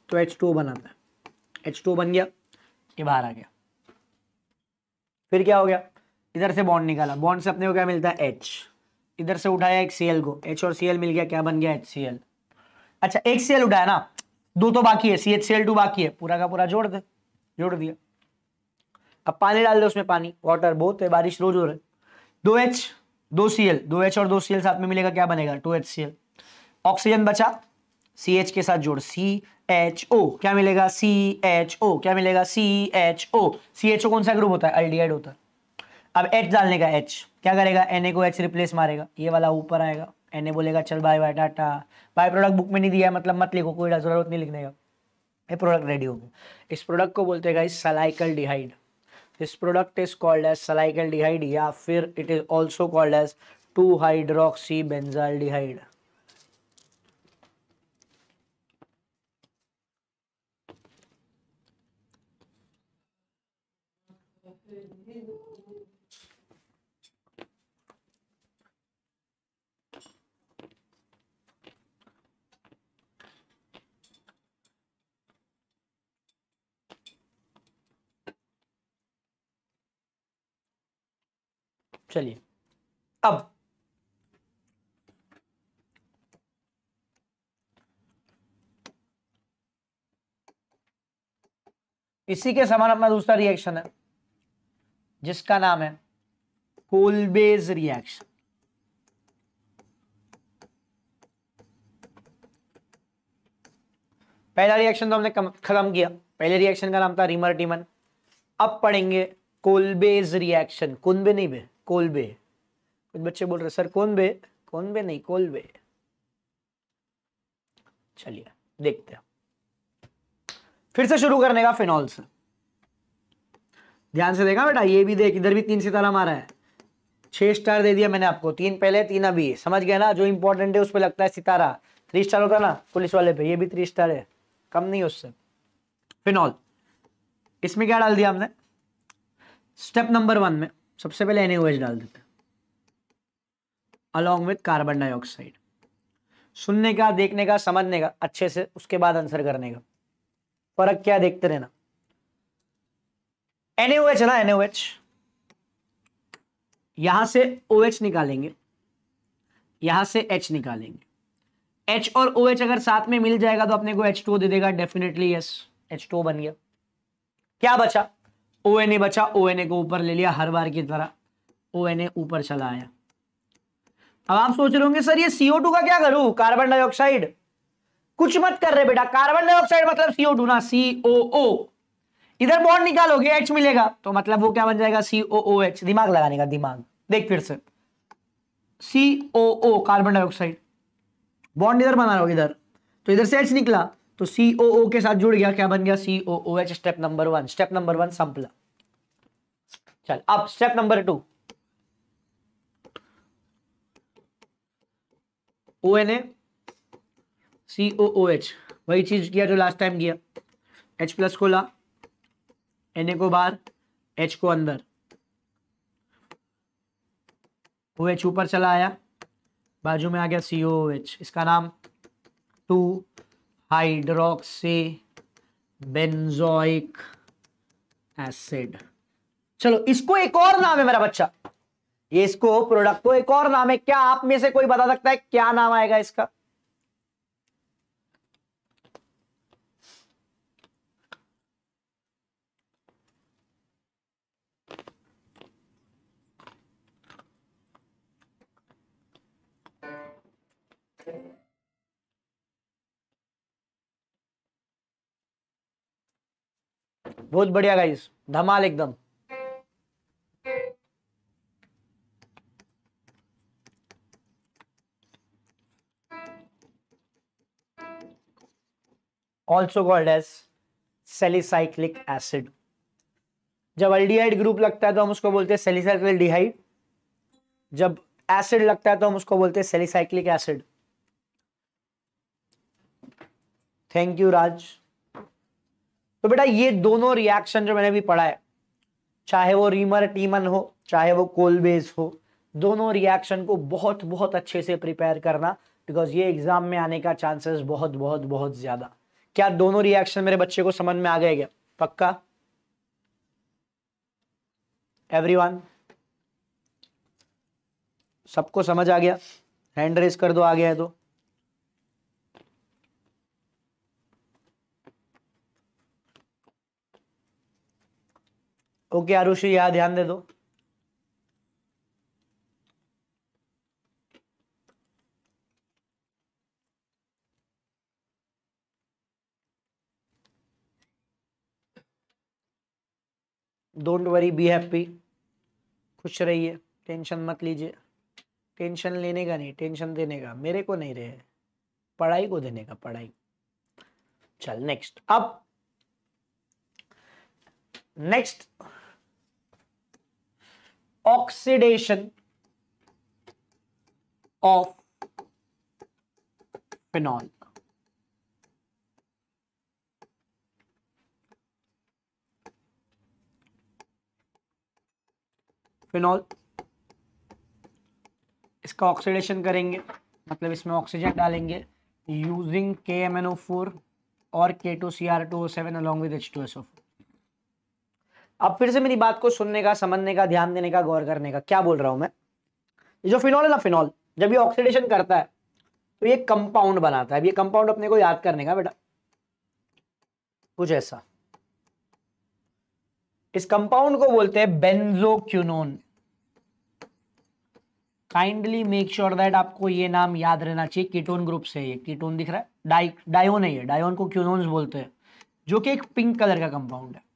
तो एच टू बनाता है एच टू बन गया ये बाहर आ गया फिर क्या हो गया इधर से बॉन्ड निकाला बॉन्ड से अपने को क्या मिलता है एच इधर से उठाया एक सीएल को एच और सीएल मिल गया क्या बन गया एच सी अच्छा एक सीएल उठाया ना दो तो बाकी है C H C L two बाकी है पूरा का पूरा जोड़ दे जोड़ दिया अब पानी डाल दो उसमें पानी वाटर बहुत है बारिश रोज हो रही दो एच दो सी एल दो एच और दो सी एल साथ में मिलेगा क्या बनेगा two H C L oxygen बचा सी एच के साथ जोड़ सी एच ओ क्या मिलेगा सी एच ओ क्या मिलेगा सी एच ओ सी एच ओ कौन सा ग्रुप होता है अल्डीहाइड होता है अब एच डालने का एच क्या करेगा एन ए को एच रिप्लेस मारेगा ये वाला ऊपर आएगा एन ए बोलेगा चल bye bye tata bye product book में नहीं दिया मतलब मत लिखो कोई जरूरत नहीं लिखने का ये प्रोडक्ट रेडी हो गया इस प्रोडक्ट को बोलते हैं salicylaldehyde this product is called as salicylaldehyde या फिर it is also called as two hydroxy benzaldehyde चलिए अब इसी के समान अपना दूसरा रिएक्शन है जिसका नाम है कोलबेज रिएक्शन पहला रिएक्शन तो हमने खत्म किया पहले रिएक्शन का नाम था रिमर टीमन अब पढ़ेंगे कोलबेज रिएक्शन कुनबे नहीं बे कोलबे कुछ बच्चे बोल रहे सर कौन बे कौन बे नहीं कोलबे चलिए देखते हैं फिर से शुरू करने का फिनॉल से ध्यान से देखा बेटा ये भी देख इधर भी तीन सितारा मारा है छह स्टार दे दिया मैंने आपको तीन पहले तीन अभी समझ गया ना जो इंपॉर्टेंट है उस पर लगता है सितारा थ्री स्टार होता ना पुलिस वाले पे ये भी थ्री स्टार है कम नहीं उससे फिनॉल इसमें क्या डाल दिया हमने स्टेप नंबर वन में सबसे पहले एन डाल देते हैं अलॉन्ग विथ कार्बन डाइऑक्साइड सुनने का देखने का समझने का अच्छे से उसके बाद आंसर करने का फर्क क्या देखते रहना एनएच है ना एनएच यहां से ओ OH निकालेंगे यहां से एच निकालेंगे एच और ओ OH अगर साथ में मिल जाएगा तो अपने को H2O दे देगा डेफिनेटली यस H2O बन गया क्या बचा ओ एन ए बचा ओ एन ए को ऊपर ले लिया हर बार की तरह ओ एन ए ऊपर चला आया अब आप सोच रहे होंगे सर ये सीओ टू का क्या करूं कार्बन डाइऑक्साइड कुछ मत कर रहे बेटा कार्बन डाइऑक्साइड मतलब सीओ टू ना सीओ इधर बॉन्ड निकालोगे एच मिलेगा तो मतलब वो क्या बन जाएगा सीओ एच दिमाग लगाने का दिमाग देख फिर से सीओ कार्बन डाइऑक्साइड बॉन्ड इधर बना रहा इधर तो इधर से एच निकला तो सी ओ के साथ जुड़ गया क्या बन गया C O H step number one step number one संपला चल अब step number two O N A CO O H वही चीज किया जो लास्ट टाइम किया एच प्लस को ला एन ए को बाहर एच को अंदर ओ एच ऊपर चला आया बाजू में आ गया सीओ ओ एच इसका नाम टू हाइड्रोक्सी बेंजोइक एसिड चलो इसको एक और नाम है मेरा बच्चा ये इसको प्रोडक्ट को तो एक और नाम है क्या आप में से कोई बता सकता है क्या नाम आएगा इसका you. बहुत बढ़िया गाइस धमाल एकदम also called as salicylic acid जब अल्डिहाइड ग्रुप लगता है तो हम उसको बोलते हैं सेलिसाइक्लिक डिहाइड जब एसिड लगता है तो हम उसको बोलते हैं salicylic acid thank you Raj तो बेटा ये दोनों रिएक्शन जो मैंने अभी पढ़ा है चाहे वो रीमर टीमन हो चाहे वो कोलबेज हो दोनों रिएक्शन को बहुत बहुत अच्छे से प्रिपेयर करना बिकॉज ये एग्जाम में आने का चांसेस बहुत बहुत बहुत ज्यादा क्या दोनों रिएक्शन मेरे बच्चे को समझ में आ गए क्या पक्का एवरीवन सबको समझ आ गया हैंड रेस कर दो आ गया है तो ओके आरुषि यहाँ ध्यान दे दो डोंट वरी बी हैप्पी खुश रहिए टेंशन मत लीजिए टेंशन लेने का नहीं टेंशन देने का मेरे को नहीं रहे पढ़ाई को देने का पढ़ाई चल नेक्स्ट अब next oxidation of phenol phenol इसका ऑक्सीडेशन करेंगे मतलब इसमें ऑक्सीजन डालेंगे यूजिंग के एम एन ओ फोर और K two C R two O seven along with H two S O four अब फिर से मेरी बात को सुनने का समझने का ध्यान देने का गौर करने का क्या बोल रहा हूं मैं ये जो फिनॉल है ना फिनॉल जब ये ऑक्सीडेशन करता है तो ये कंपाउंड बनाता है अब ये कंपाउंड अपने को याद करने का बेटा कुछ ऐसा इस कंपाउंड को बोलते हैं benzoquinone kindly make sure that आपको ये नाम याद रहना चाहिए कीटोन ग्रुप से ये कीटोन दिख रहा है डाइ डायोन है ये डायोन को क्यूनोन्स बोलते हैं जो कि एक पिंक कलर का कंपाउंड है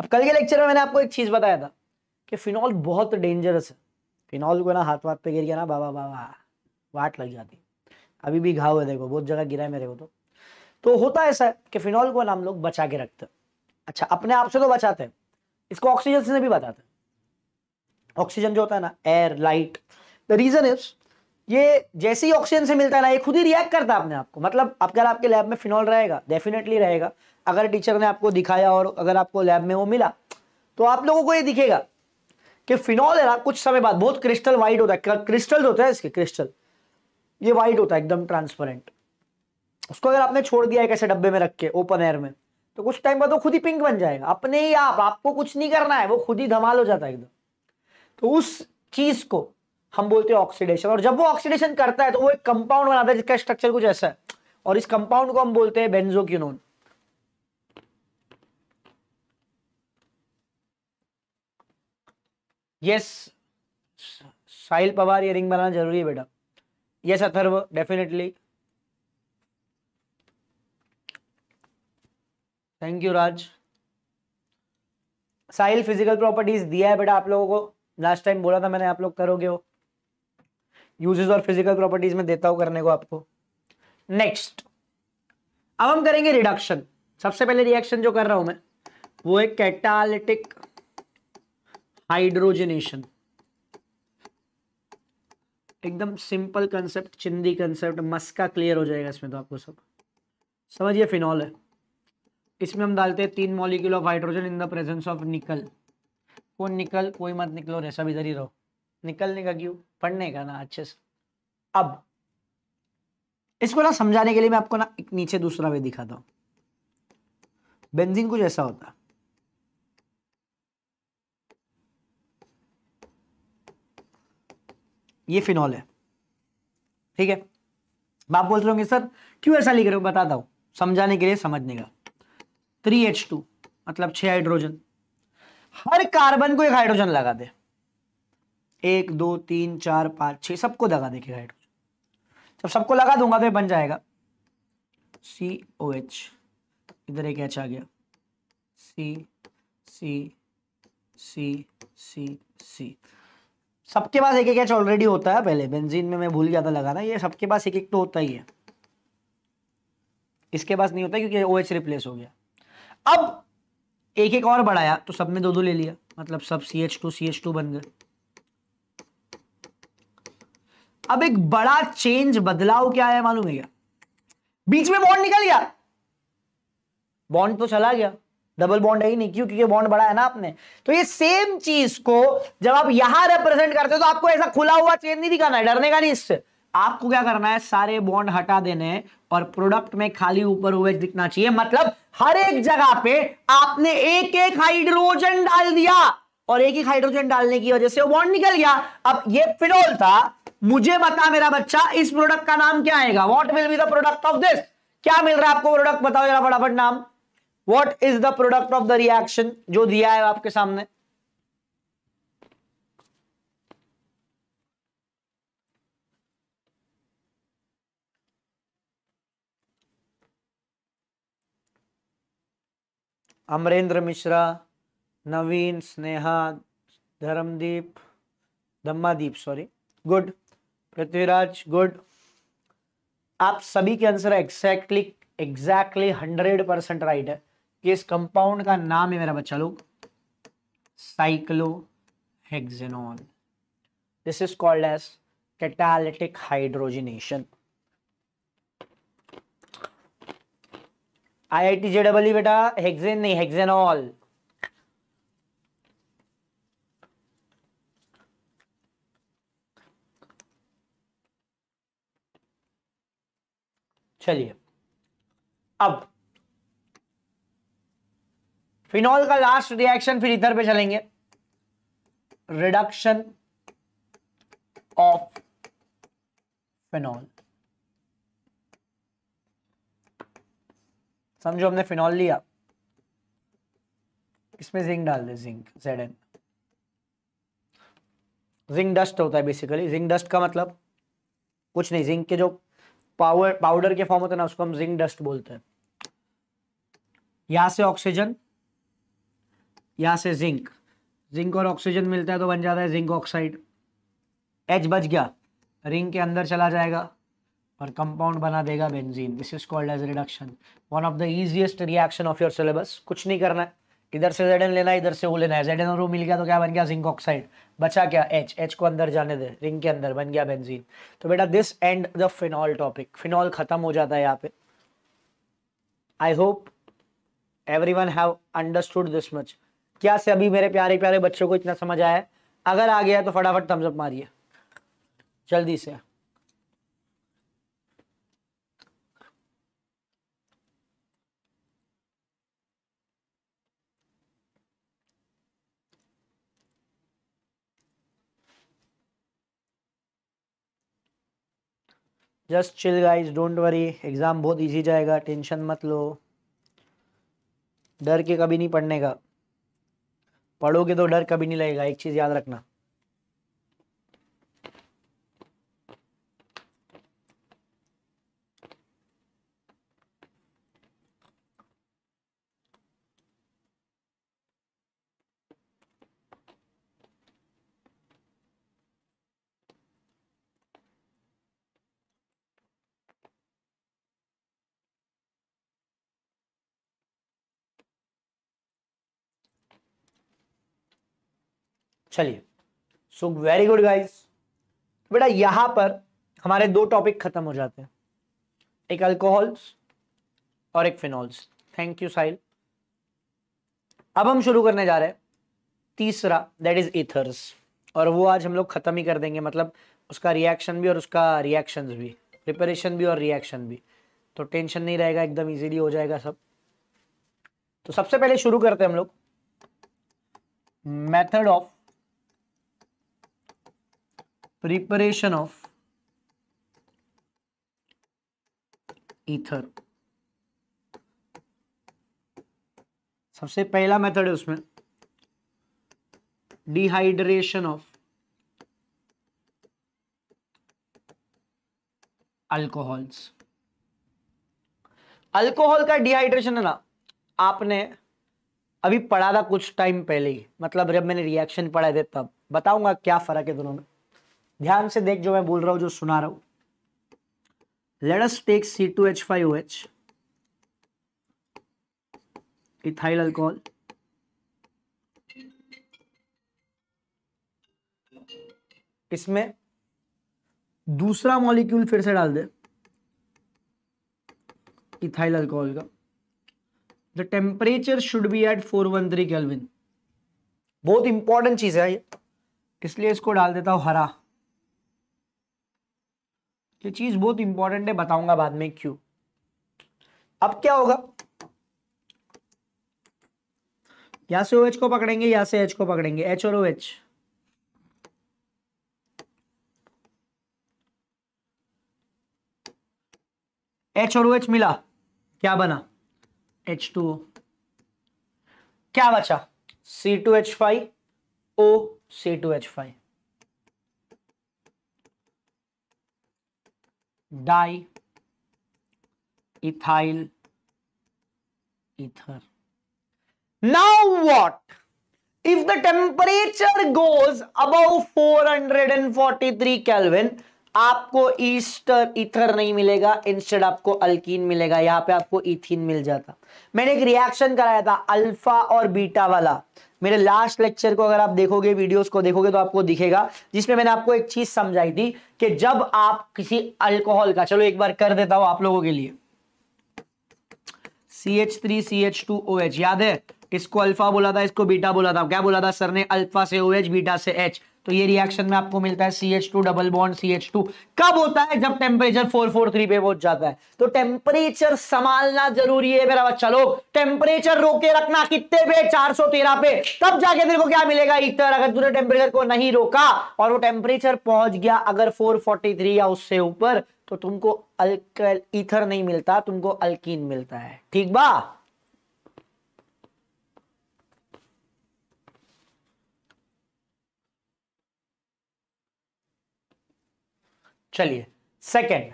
अब कल के लेक्चर में मैंने आपको एक चीज़ बताया था कि फिनॉल बहुत डेंजरस है फिनॉल को ना हाथ वाथ पे गिर गया ना बाबा बाबा वाट लग जाती अभी भी घाव है देखो बहुत जगह गिरा है मेरे को तो तो होता ऐसा है कि फिनॉल को ना हम लोग बचा के रखते हैं अच्छा अपने आप से तो बचाते हैं इसको ऑक्सीजन से भी बताते हैं ऑक्सीजन जो होता है ना air light the reason is ये जैसे ही ऑक्सीजन से मिलता है ना ये खुद ही रिएक्ट करता है अपने आपको मतलब अगर आपके लैब में फिनॉल रहेगा डेफिनेटली रहेगा अगर टीचर ने आपको दिखाया और अगर आपको लैब में वो मिला तो आप लोगों को ये दिखेगा कि फिनॉल है ना कुछ समय बाद बहुत क्रिस्टल वाइट होता है क्रिस्टल होता है इसके क्रिस्टल ये वाइट होता है एकदम ट्रांसपेरेंट उसको अगर आपने छोड़ दिया एक ऐसे डब्बे में रख के ओपन एयर में तो कुछ टाइम बाद वो खुद ही पिंक बन जाएगा अपने ही आप आपको कुछ नहीं करना है वो खुद ही धमाल हो जाता है एकदम तो उस चीज को हम बोलते हैं ऑक्सीडेशन और जब वो ऑक्सीडेशन करता है तो वो एक कंपाउंड बनाता है जिसका स्ट्रक्चर कुछ ऐसा है और इस कंपाउंड को हम बोलते हैं बेंजोक्यूनोन यस साहिल पवार ये रिंग बनाना जरूरी है बेटा yes Atharva definitely thank you Raj Sahil physical properties दिया है बेटा आप लोगों को लास्ट टाइम बोला था मैंने आप लोग करोगे हो यूजेस और फिजिकल प्रॉपर्टीज में देता हूं करने को आपको नेक्स्ट अब हम करेंगे रिडक्शन सबसे पहले रिएक्शन जो कर रहा हूं मैं वो एक कैटालिटिक हाइड्रोजनेशन एकदम सिंपल कंसेप्ट चिंदी कंसेप्ट मस्का क्लियर हो जाएगा इसमें तो आपको सब समझिए फिनॉल है इसमें हम डालते हैं तीन molecule of hydrogen in the presence of nickel कौन निकल कोई मत निकलो रे सब इधर ही रहो निकलने का क्यों पढ़ने का ना अच्छे से अब इसको ना समझाने के लिए मैं आपको ना एक नीचे दूसरा वे दिखाता हूँ बेंजीन कुछ ऐसा होता है ये फिनॉल है ठीक है आप बोलते होंगे सर क्यों ऐसा लिख रहे हो बताता हूँ समझाने के लिए समझने का थ्री एच टू मतलब छह हाइड्रोजन हर कार्बन को एक हाइड्रोजन लगा दे एक दो तीन चार पांच छह सबको लगा दे हाइड्रोजन जब सबको लगा दूंगा तो बन जाएगा सी ओ एच इधर एक एच आ गया सी सी सी सी सी सबके पास एक एक एच ऑलरेडी होता है पहले बेंजीन में मैं भूल गया था लगाना ये सबके पास एक एक तो होता ही है इसके पास नहीं होता क्योंकि ओ एच रिप्लेस हो गया अब एक एक और बढ़ाया तो सब में दो दो ले लिया मतलब सब C H two C H two बन गए अब एक बड़ा चेंज बदलाव क्या है मालूम है क्या बीच में बॉन्ड निकल गया बॉन्ड तो चला गया डबल बॉन्ड है ही नहीं क्यों क्योंकि बॉन्ड बड़ा है ना आपने तो ये सेम चीज को जब आप यहां रिप्रेजेंट करते हो तो आपको ऐसा खुला हुआ चेन नहीं दिखाना है डरने का नहीं इससे आपको क्या करना है सारे बॉन्ड हटा देने और प्रोडक्ट में खाली ऊपर हुए दिखना चाहिए मतलब हर एक जगह पे आपने एक एक हाइड्रोजन डाल दिया और एक एक हाइड्रोजन डालने की वजह से वो बॉन्ड निकल गया अब ये फिनोल था मुझे बता मेरा बच्चा इस प्रोडक्ट का नाम क्या आएगा what will be the product of this क्या मिल रहा है आपको प्रोडक्ट बताओ जरा फटाफट नाम what is the product of the reaction जो दिया है आपके सामने Amarendra Mishra Naveen Sneha Dharmdeep Dhammadeep sorry good Prithviraj good आप सभी के answer exactly exactly hundred percent right है कि इस कंपाउंड का नाम है मेरा बच्चा लोग cyclohexanone this is called as catalytic hydrogenation I I T J double बेटा हेक्सेन नहीं हेक्सेनॉल चलिए अब फिनॉल का लास्ट रिएक्शन फिर इधर पे चलेंगे रिडक्शन ऑफ फिनॉल समझो हमने फिनॉल लिया इसमें जिंक डाल दे zinc Z N zinc dust होता है बेसिकली जिंक डस्ट का मतलब कुछ नहीं जिंक के जो पावर पाउडर के फॉर्म होते हैं ना उसको हम जिंक डस्ट बोलते हैं यहां से ऑक्सीजन यहाँ से जिंक जिंक और ऑक्सीजन मिलता है तो बन जाता है जिंक ऑक्साइड एच बच गया रिंग के अंदर चला जाएगा और कंपाउंड बना देगा benzene this is called as reduction one of the easiest reaction of your syllabus कुछ नहीं करना है इधर से जेडन लेना है इधर से वो लेना है जेडन और वो मिल गया तो क्या बन गया जिंक ऑक्साइड बचा क्या एच एच को अंदर जाने दे रिंग के अंदर बन गया बेंजीन तो बेटा this and the phenol topic phenol खत्म हो जाता है यहाँ पे I hope everyone have understood this much क्या से अभी मेरे प्यारे प्यारे बच्चों को इतना समझ आया अगर आ गया तो फटाफट थम्सअप मारिए जल्दी से just chill guys don't worry exam बहुत ईजी जाएगा टेंशन मत लो डर के कभी नहीं पढ़ने का पढ़ोगे तो डर कभी नहीं लगेगा एक चीज़ याद रखना चलिए सो वेरी गुड गाइज बेटा यहां पर हमारे दो टॉपिक खत्म हो जाते हैं एक अल्कोहल्स और एक फिनॉल्स थैंक यू साहिल अब हम शुरू करने जा रहे हैं तीसरा दैट इज इथर्स और वो आज हम लोग खत्म ही कर देंगे मतलब उसका रिएक्शन भी और उसका रिएक्शन भी प्रिपरेशन भी और रिएक्शन भी तो टेंशन नहीं रहेगा एकदम इजीली हो जाएगा सब तो सबसे पहले शुरू करते हैं हम लोग method of preparation of ether सबसे पहला मेथड है उसमें डिहाइड्रेशन ऑफ अल्कोहल्स अल्कोहल का डिहाइड्रेशन है ना आपने अभी पढ़ा था कुछ टाइम पहले ही मतलब जब मैंने रिएक्शन पढ़ा थे तब बताऊंगा क्या फर्क है दोनों में ध्यान से देख जो मैं बोल रहा हूं जो सुना रहा C two H five H ethyl alcohol इसमें दूसरा मॉलिक्यूल फिर से डाल दे इथाइल अल्कोहल का the temperature should be at four one three kelvin बहुत इंपॉर्टेंट चीज है ये इसलिए इसको डाल देता हूं हरा ये चीज बहुत इंपॉर्टेंट है बताऊंगा बाद में क्यों अब क्या होगा या से ओ एच को पकड़ेंगे या से एच को पकड़ेंगे एच और ओ एच एच और ओ मिला क्या बना एच टू क्या बचा C two H five O C two H five diethyl the temperature goes above four hundred and forty three kelvin आपको ईस्टर इथर नहीं मिलेगा इंस्टेड आपको अल्किन मिलेगा यहां पे आपको इथिन मिल जाता मैंने एक रिएक्शन कराया था अल्फा और बीटा वाला मेरे लास्ट लेक्चर को अगर आप देखोगे वीडियोस को देखोगे तो आपको दिखेगा जिसमें मैंने आपको एक चीज समझाई थी कि जब आप किसी अल्कोहल का चलो एक बार कर देता हूं आप लोगों के लिए C H three C H two O H याद है किसको अल्फा बोला था इसको बीटा बोला था क्या बोला था सर ने अल्फा से ओ एच बीटा से एच तो ये रिएक्शन में आपको मिलता है C H two double bond C H two कब होता है जब टेम्परेचर फोर फोर थ्री पे पहुंच जाता है तो टेम्परेचर संभालना जरूरी है मेरा बच्चा लोग टेम्परेचर रोके रखना कितने पे चार सौ तेरह पे तब जाके तेरे को क्या मिलेगा इतर अगर तूने टेम्परेचर को नहीं रोका और वो टेम्परेचर पहुंच गया अगर फोर फोर्टी थ्री या उससे ऊपर तो तुमको अल्कल इथर नहीं मिलता तुमको अल्किन मिलता है ठीक बा चलिए सेकेंड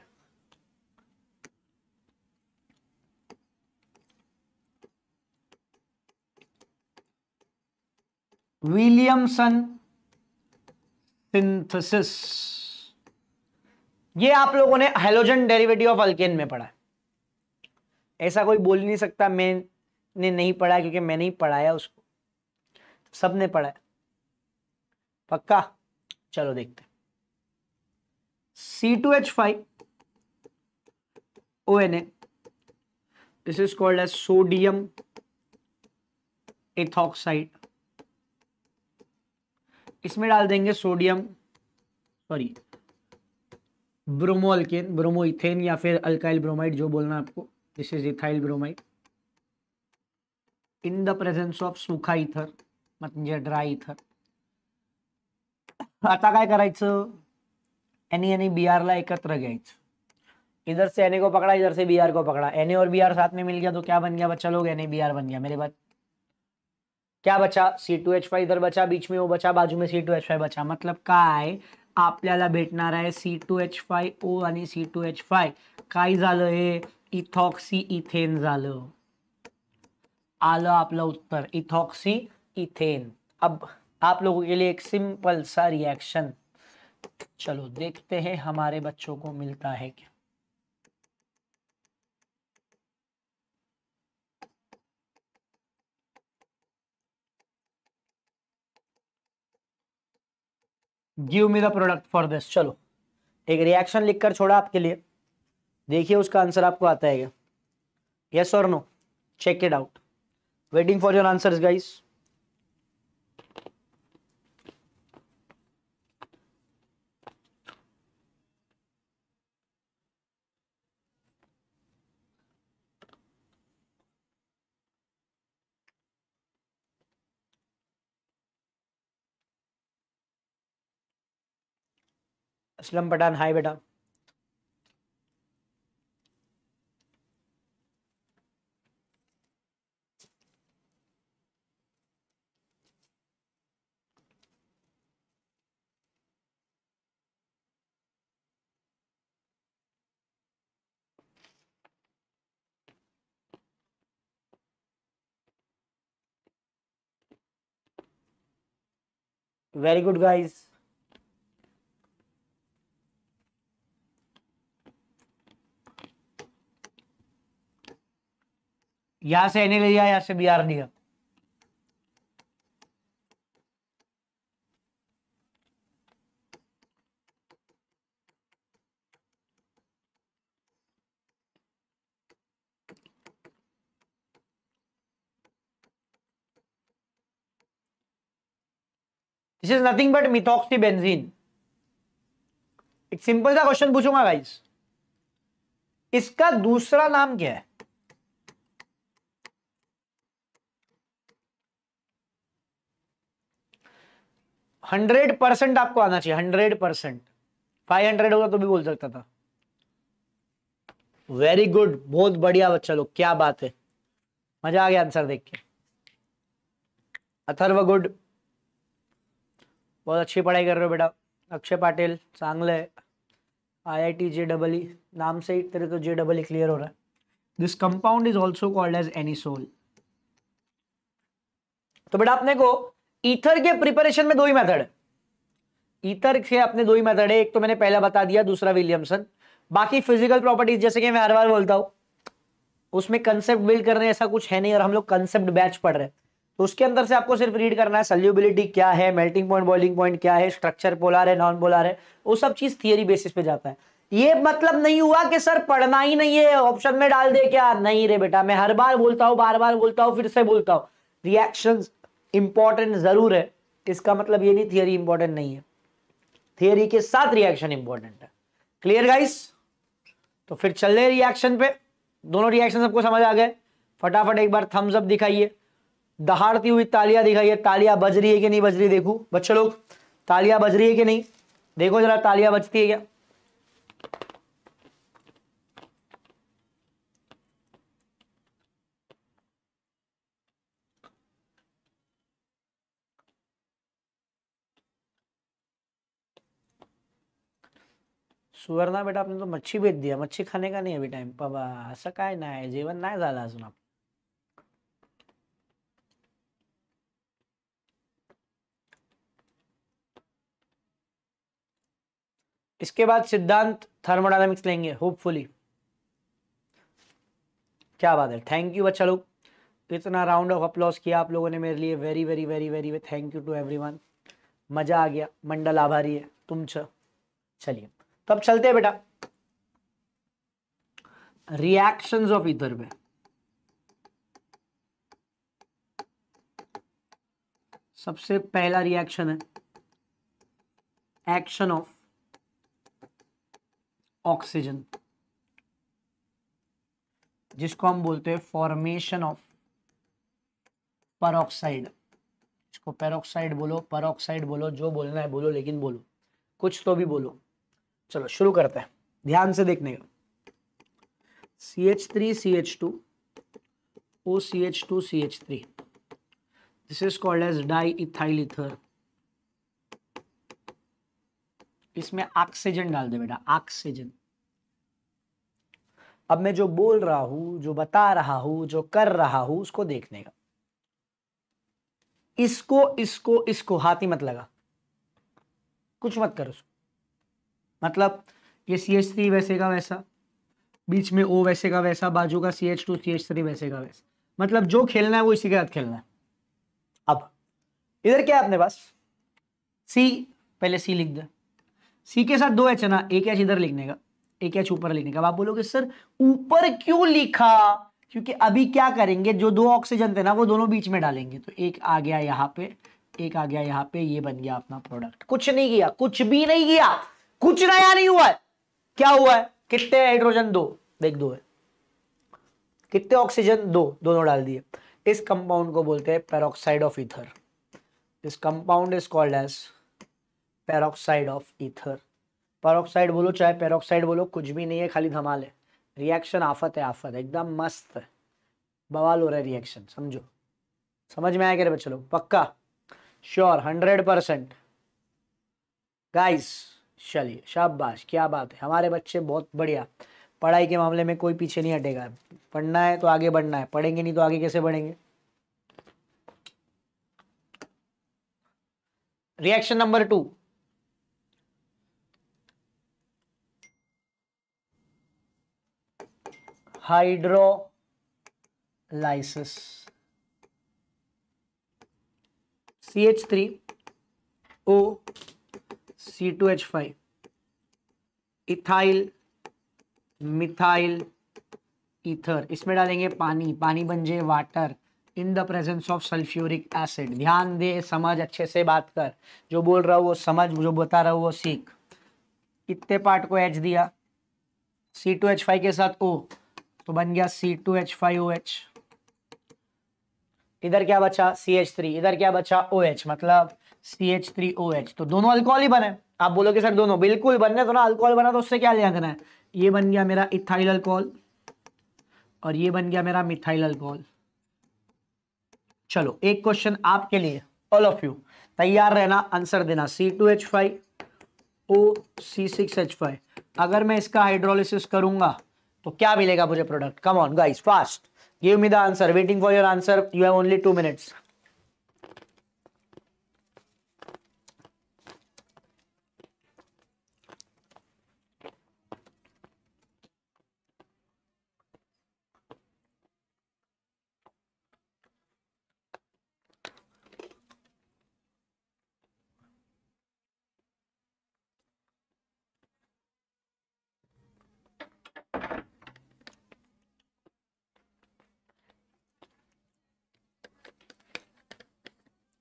विलियमसन सिंथेसिस ये आप लोगों ने हेलोजन डेरिवेटिव ऑफ अल्केन में पढ़ा ऐसा कोई बोल नहीं सकता मैंने नहीं पढ़ा क्योंकि मैंने ही पढ़ाया उसको सबने पढ़ा पक्का चलो देखते C two H five O N A this is called as sodium ethoxide इसमें डाल देंगे sodium sorry bromo bromoalkane bromoethane या फिर अल्काइल ब्रोमाइड जो बोलना आपको this is ethyl bromide in the presence of सूखा इथर मतलब ड्राई इथर आता काय करायचं एन यानी बी आर ला एकत्र गैच इधर से एन को पकड़ा इधर से बी आर को पकड़ा एन और बी आर साथ में मिल गया तो क्या बन गया बच्चा लोग एन बी आर बन गया मेरे बाद क्या बचा सी टू एच फाइव इधर बचा बीच में वो बचा बाजू में सी टू एच फाइव बचा मतलब काय आपल्याला भेटणार आहे सी टू एच फाय ओ आणि सी टू एच फाय काय झालं हे इथॉक्सी इथेन झालं आलं आपलं उत्तर इथॉक्सी इथेन अब आप लोगों के लिए एक सिंपल सा रिएक्शन चलो देखते हैं हमारे बच्चों को मिलता है क्या give me the product for this चलो एक रिएक्शन लिखकर छोड़ा आपके लिए देखिए उसका आंसर आपको आता है क्या यस और no check it out waiting for your answers guys अच्छा पठान हाय बेटा वेरी गुड गाइज़ यहां से एन ए लिया यहां से बी आर लिया this is nothing but methoxy benzene एक सिंपल सा क्वेश्चन पूछूंगा गाइस इसका दूसरा नाम क्या है हंड्रेड परसेंट आपको आना चाहिए हंड्रेड परसेंट फाइव हंड्रेड होगा तो भी बोल सकता था वेरी गुड बहुत बढ़िया बच्चा लोग क्या बात है मजा आ गया आंसर देख के अथर्व गुड बहुत अच्छी पढ़ाई कर रहे हो बेटा अक्षय पाटिल चांगले आई I T J double E नाम से ही तेरे तो जे डबल ई क्लियर हो रहा है this compound is also called as anisole तो बेटा अपने को ईथर के प्रिपरेशन में दो ही मेथड ईथर के अपने दो ही मेथड है एक तो मैंने पहला बता दिया दूसरा विलियमसन बाकी फिजिकल प्रॉपर्टीज जैसे कि मैं हर बार बोलता हूं उसमें कंसेप्ट बिल्ड करने ऐसा कुछ है नहीं और हम लोग कंसेप्ट बैच पढ़ रहे हैं तो उसके अंदर से आपको सिर्फ रीड करना है सल्यूबिलिटी क्या है मेल्टिंग पॉइंट बॉइलिंग पॉइंट क्या है स्ट्रक्चर पोलार है नॉन पोलार है वो सब चीज थियरी बेसिस पे जाता है ये मतलब नहीं हुआ कि सर पढ़ना ही नहीं है ऑप्शन में डाल दे क्या नहीं रे बेटा मैं हर बार बोलता हूँ बार बार बोलता हूँ फिर से बोलता हूँ रिएक्शंस इंपॉर्टेंट ज़रूर है इसका मतलब ये नहीं थियोरी इंपॉर्टेंट नहीं है थियोरी के साथ रिएक्शन इंपॉर्टेंट है क्लियर गाइस तो फिर चल रहे रिएक्शन पे दोनों रिएक्शन सबको समझ आ गए फटाफट एक बार थम्स अप दिखाइए दहाड़ती हुई तालियां दिखाइए तालियां बज रही है कि नहीं बज रही देखो बच्चे लोग तालियां बज रही है कि नहीं देखो जरा तालियां बजती है क्या सुवर्णा बेटा आपने तो मच्छी भेज दिया मच्छी खाने का नहीं अभी टाइम पबा का ना है जीवन ना है ज्यादा सुना इसके बाद सिद्धांत थर्मोडायनामिक्स लेंगे होपफुली क्या बात है थैंक यू बच्चा लोग इतना राउंड ऑफ अपलॉस किया आप लोगों ने मेरे लिए very very very very thank you to everyone मज़ा आ गया मंडल आभारी है तुम चलिए तो अब चलते हैं बेटा रिएक्शंस ऑफ इधर में सबसे पहला रिएक्शन है एक्शन ऑफ ऑक्सीजन जिसको हम बोलते हैं फॉर्मेशन ऑफ परऑक्साइड इसको पेरोक्साइड बोलो परोक्साइड बोलो जो बोलना है बोलो लेकिन बोलो कुछ तो भी बोलो चलो शुरू करते हैं ध्यान से देखने का C H three C H two O C H two C H three this is called as diethyl ether इसमें ऑक्सीजन डाल दे बेटा ऑक्सीजन अब मैं जो बोल रहा हूं जो बता रहा हूं जो कर रहा हूं उसको देखने का इसको इसको इसको हाथी मत लगा कुछ मत कर उसको मतलब ये सी एच थ्री वैसे का वैसा बीच में ओ वैसे का वैसा बाजू का C H two C H three वैसे का वैसा मतलब जो खेलना है वो इसी के साथ खेलना है अब इधर क्या है अपने पास सी पहले सी लिख दे सी के साथ दो एच है ना एक एच इधर लिखने का एक एच ऊपर लिखने का आप बोलोगे सर ऊपर क्यों लिखा क्योंकि अभी क्या करेंगे जो दो ऑक्सीजन थे ना वो दोनों बीच में डालेंगे तो एक आ गया यहाँ पे एक आ गया यहाँ पे ये बन गया अपना प्रोडक्ट कुछ नहीं किया कुछ भी नहीं किया कुछ नया नहीं हुआ है क्या हुआ है कितने हाइड्रोजन दो देख दो है कितने ऑक्सीजन दो दोनों डाल दिए इस कंपाउंड को बोलते हैं पेरोक्साइड ऑफ इथर इस compound is called as peroxide of ether peroxide बोलो चाहे पेरोक्साइड बोलो कुछ भी नहीं है खाली धमाल है रिएक्शन आफत है आफत एकदम मस्त है बवाल हो रहा है रिएक्शन समझो समझ में आया कह बच्चे लोग पक्का श्योर हंड्रेड परसेंट गाइस चलिए शाबाश क्या बात है हमारे बच्चे बहुत बढ़िया पढ़ाई के मामले में कोई पीछे नहीं हटेगा पढ़ना है तो आगे बढ़ना है पढ़ेंगे नहीं तो आगे कैसे बढ़ेंगे reaction number two hydrolysis C H three O C two H five ethyl methyl ether इसमें डालेंगे पानी पानी बन जाए water in the presence of sulphuric acid ध्यान दे समझ अच्छे से बात कर जो बोल रहा हूँ वो समझ जो बता रहा हूँ वो सीख इतने पार्ट को एच दिया सी टू एच फाइव के साथ ओ तो बन गया C two H five O H इधर क्या बचा सी एच थ्री इधर क्या बचा ओ एच मतलब C H three O H तो दोनों अल्कोहल ही बने आप बोलोगे सर दोनों बिल्कुल बनने दोनों अल्कोहल बना तो उससे क्या लिया देना है ये बन गया मेरा इथाइल अल्कोहल और ये बन गया मेरा मिथाइल अल्कोहल चलो एक क्वेश्चन आपके लिए ऑल ऑफ यू तैयार रहना आंसर देना C two H five O C six H five अगर मैं इसका हाइड्रोलिसिस करूंगा तो क्या मिलेगा मुझे product come on guys fast give me the answer waiting for your answer you have only two minutes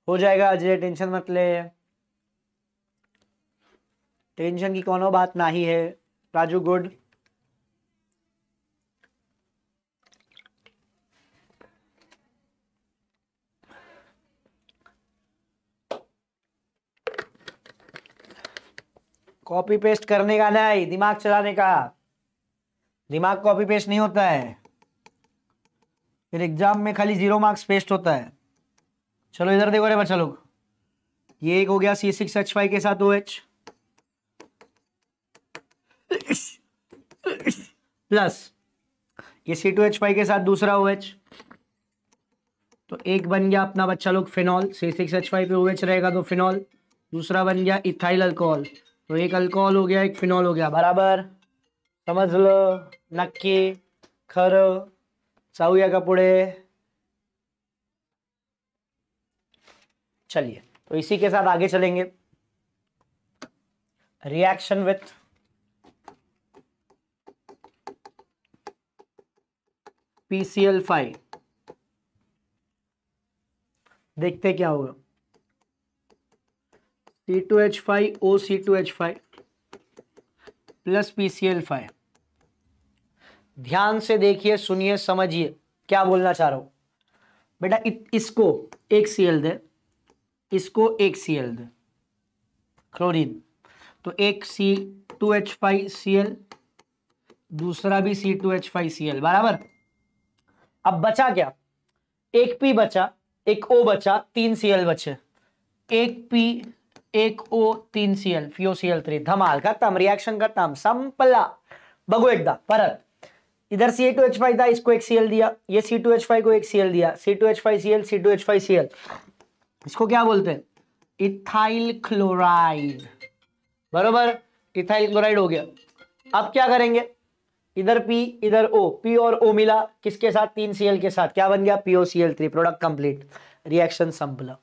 हो जाएगा अजय टेंशन मत ले टेंशन की कोनो बात ना ही है राजू गुड कॉपी पेस्ट करने का नहीं दिमाग चलाने का दिमाग कॉपी पेस्ट नहीं होता है फिर एग्जाम में खाली जीरो मार्क्स पेस्ट होता है चलो इधर देखो रे बच्चा लोग ये एक हो गया सी सिक्स एच फाइव के साथ दो एच प्लस ये सी टू एच फाइव के साथ दूसरा ओ एच तो एक बन गया अपना बच्चा लोग phenol C six H five पे ओ एच रहेगा तो फिनॉल दूसरा बन गया इथाइल अल्कोहल तो एक अल्कोहल हो गया एक फिनॉल हो गया बराबर समझ लो नक्की खर साउया कपड़े चलिए तो इसी के साथ आगे चलेंगे रिएक्शन विथ पीसीएल फाइव देखते क्या होगा C two H five O C two H five plus PCl five ध्यान से देखिए सुनिए समझिए क्या बोलना चाह रहा हूं बेटा इसको एक सीएल दे इसको एक सी एल दे क्लोरीन तो एक C two H five C L दूसरा भी C two H five C L बराबर अब बचा क्या एक पी बचा एक ओ बचा तीन सी एल बचे एक पी एक ओ तीन C L PO C L three धमाल करता हम रिएक्शन करता हम संपला बगो एकदा परत इधर सी टू एच फाइव था इसको एक सी एल दिया ये सी टू एच फाइव को एक सी एल दिया C two H five C L C two H five C L इसको क्या बोलते हैं इथाइल क्लोराइड बरोबर इथाइल क्लोराइड हो गया अब क्या करेंगे इधर पी इधर ओ पी और ओ मिला किसके साथ तीन सीएल के साथ क्या बन गया PO Cl three product complete reaction संपला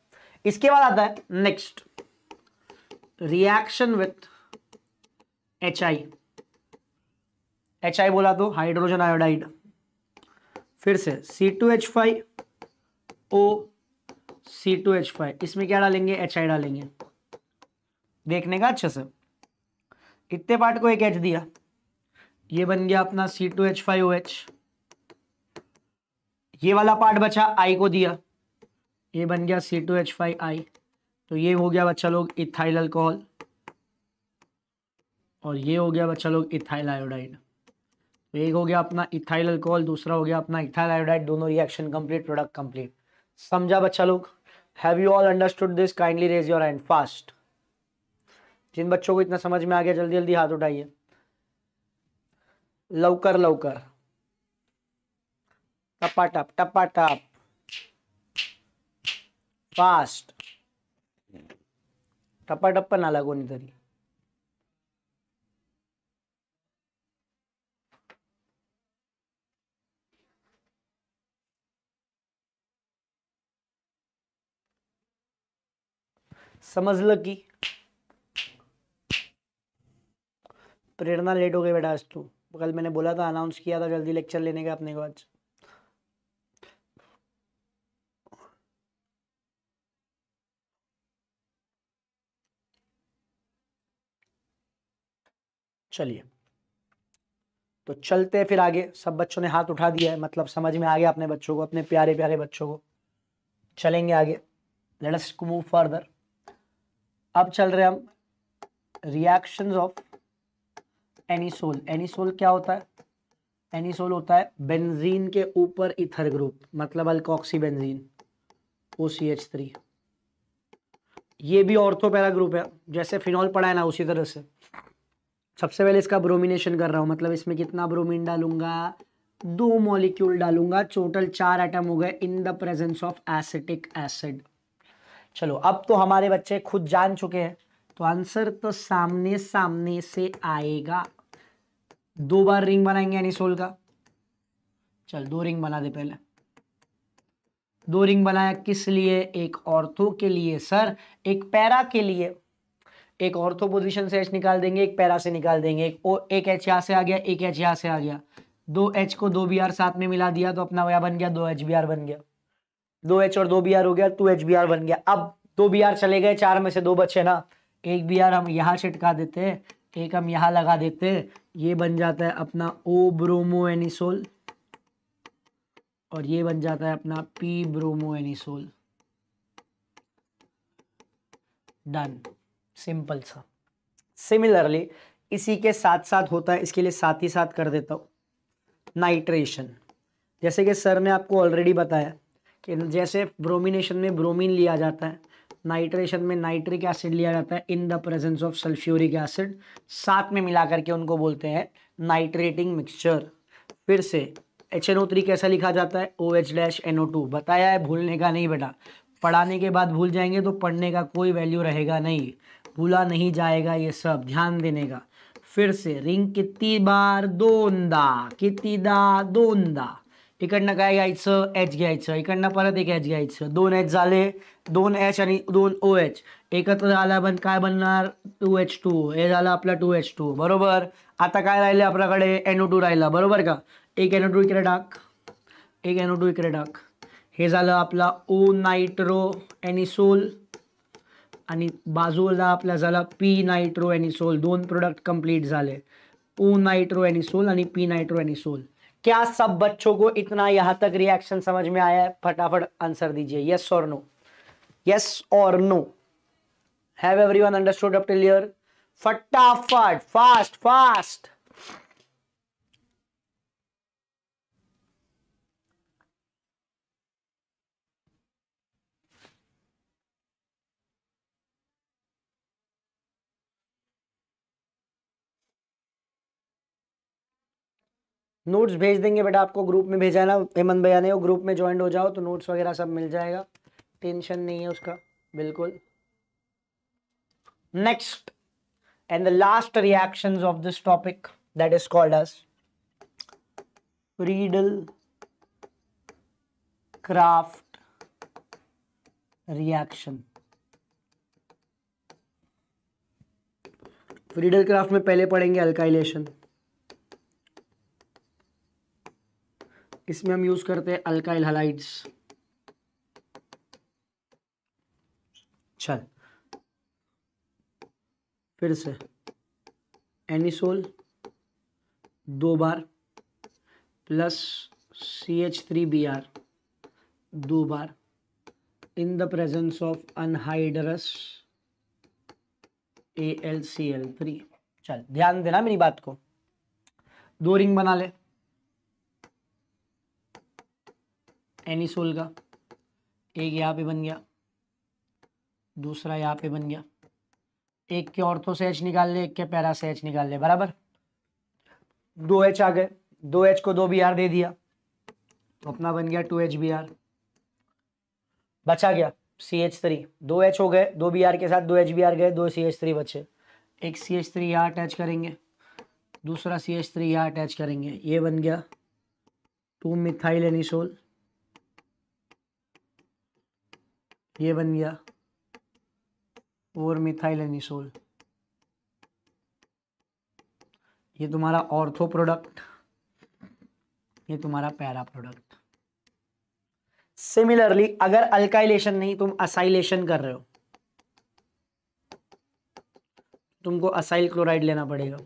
इसके बाद आता है next reaction with H I H I बोला तो हाइड्रोजन आयोडाइड फिर से C two H five O C two H five इसमें क्या डालेंगे एच आई डालेंगे देखने का अच्छा से इतने पार्ट को एक एच दिया ये बन गया अपना C two H five O H ये वाला पार्ट बचा आई को दिया ये बन गया C two H five I तो ये हो गया बच्चा लोग इथाइल अल्कोहल और ये हो गया बच्चा लोग इथाइल आयोडाइड तो एक हो गया अपना इथाइल अल्कोहल दूसरा हो गया अपना इथाइल आयोडाइड दोनों रिएक्शन कंप्लीट प्रोडक्ट कंप्लीट समझा बच्चा लोग have you all understood this kindly raise your hand fast जिन बच्चों को इतना समझ में आ गया जल्दी जल्दी हाथ उठाइए लवकर लवकर टपा टप टपा टप फास्ट टपा टप्पा ना नहीं तरी तो समजलं की प्रेरणा लेट हो गई बेटा आज तू कल मैंने बोला था अनाउंस किया था जल्दी लेक्चर लेने का अपने को आज चलिए तो चलते फिर आगे सब बच्चों ने हाथ उठा दिया है मतलब समझ में आ गया अपने बच्चों को अपने प्यारे प्यारे बच्चों को चलेंगे आगे लेट अस मूव फर्दर अब चल रहे हम रिएक्शन ऑफ एनीसोल एनीसोल क्या होता है एनीसोल होता है बेंजीन के ऊपर इथर ग्रुप मतलब alkoxy benzene O C H three ये भी ऑर्थोपैरा ग्रुप है जैसे फिनॉल पड़ा है ना उसी तरह से सबसे पहले इसका ब्रोमिनेशन कर रहा हूँ मतलब इसमें कितना ब्रोमीन डालूंगा दो मॉलिक्यूल डालूंगा टोटल चार एटम हो गए in the presence of acetic acid चलो अब तो हमारे बच्चे खुद जान चुके हैं तो आंसर तो सामने सामने से आएगा दो बार रिंग बनाएंगे यानी सोल का चल दो रिंग बना दे पहले दो रिंग बनाया किस लिए एक ऑर्थो के लिए सर एक पैरा के लिए एक ऑर्थो पोजिशन से एच निकाल देंगे एक पैरा से निकाल देंगे एक ओ एक एच यहाँ से आ गया एक एच यहाँ से आ गया दो एच को दो बी आर साथ में मिला दिया तो अपना वह बन गया दो एच बी आर बन गया दो एच और दो बी आर हो गया टू एच बी आर बन गया अब दो बी आर चले गए चार में से दो बचे ना एक बी आर हम यहाँ छिटका देते हैं एक हम यहाँ लगा देते हैं ये बन जाता है अपना ओ ब्रोमो एनिसोल और ये बन जाता है अपना p bromo anisole done simple सा सिमिलरली इसी के साथ साथ होता है इसके लिए साथ ही साथ कर देता हूँ नाइट्रेशन जैसे कि सर ने आपको ऑलरेडी बताया कि जैसे ब्रोमिनेशन में ब्रोमीन लिया जाता है नाइट्रेशन में नाइट्रिक एसिड लिया जाता है in the presence of sulphuric acid साथ में मिला करके उनको बोलते हैं नाइट्रेटिंग मिक्सचर फिर से एच एन ओ थ्री कैसा लिखा जाता है O H dash N O two बताया है भूलने का नहीं बेटा पढ़ाने के बाद भूल जाएंगे तो पढ़ने का कोई वैल्यू रहेगा नहीं भूला नहीं जाएगा ये सब ध्यान देने का फिर से रिंग कितनी बार दोंदा कितनी दा दोंदा इकडनं काय घ्यायचं एच घ्यायचं इकडनं परत एक एच घ्यायचं दोन एच झाले दोन एच आणि दोन ओ एच एकत्र झाला पण काय बनणार टू एच टू हे झालं आपला टू एच टू बरोबर आता काय राहिलं आपल्याकडे एनओ टू राहिला बरोबर का एक एनओ टू इकडे टाक एक एनओ टू इकडे टाक हे झालं आपला ओ नायट्रो एनिसोल आणि बाजूला आपला झाला पी नायट्रो एनिसोल दोन प्रोडक्ट कंप्लीट झाले ओ नायट्रो एनिसोल आणि पी नायट्रो एनिसोल क्या सब बच्चों को इतना यहां तक रिएक्शन समझ में आया है फटाफट आंसर दीजिए यस और नो यस और no have everyone understood up till फटाफट फास्ट फास्ट नोट्स भेज देंगे बेटा आपको ग्रुप में भेजा है ना हेमंत भैया ने वो ग्रुप में ज्वाइन हो जाओ तो नोट्स वगैरह सब मिल जाएगा टेंशन नहीं है उसका बिल्कुल next and the last reaction of this topic that is called as Friedel Crafts reaction Friedel Crafts में पहले पढ़ेंगे अल्काइलेशन इसमें हम यूज़ करते हैं अल्काइल हलाइड्स चल फिर से एनिसोल दो बार plus C H three B R दो बार in the presence of anhydrous A L C L three चल ध्यान देना मेरी बात को दो रिंग बना ले एनिसोल का एक यहाँ पे बन गया दूसरा यहाँ पे बन गया एक के ऑर्थो से एच निकाल ले एक के पैरा से एच निकाल ले बराबर दो एच आ गए दो एच को दो बी आर दे दिया तो अपना बन गया टू एच बी आर बचा गया सी एच थ्री दो एच हो गए दो बी आर के साथ दो एच बी आर गए दो सी एच थ्री बचे एक सी एच थ्री यहाँ अटैच करेंगे दूसरा सी एच थ्री यहाँ अटैच करेंगे ये बन गया टू मिथाइल एनिसोल ये बन गया और मिथाइल एनिसोल ये तुम्हारा ऑर्थो प्रोडक्ट ये तुम्हारा पैरा प्रोडक्ट सिमिलरली अगर अल्काइलेशन नहीं तुम असाइलेशन कर रहे हो तुमको असाइल क्लोराइड लेना पड़ेगा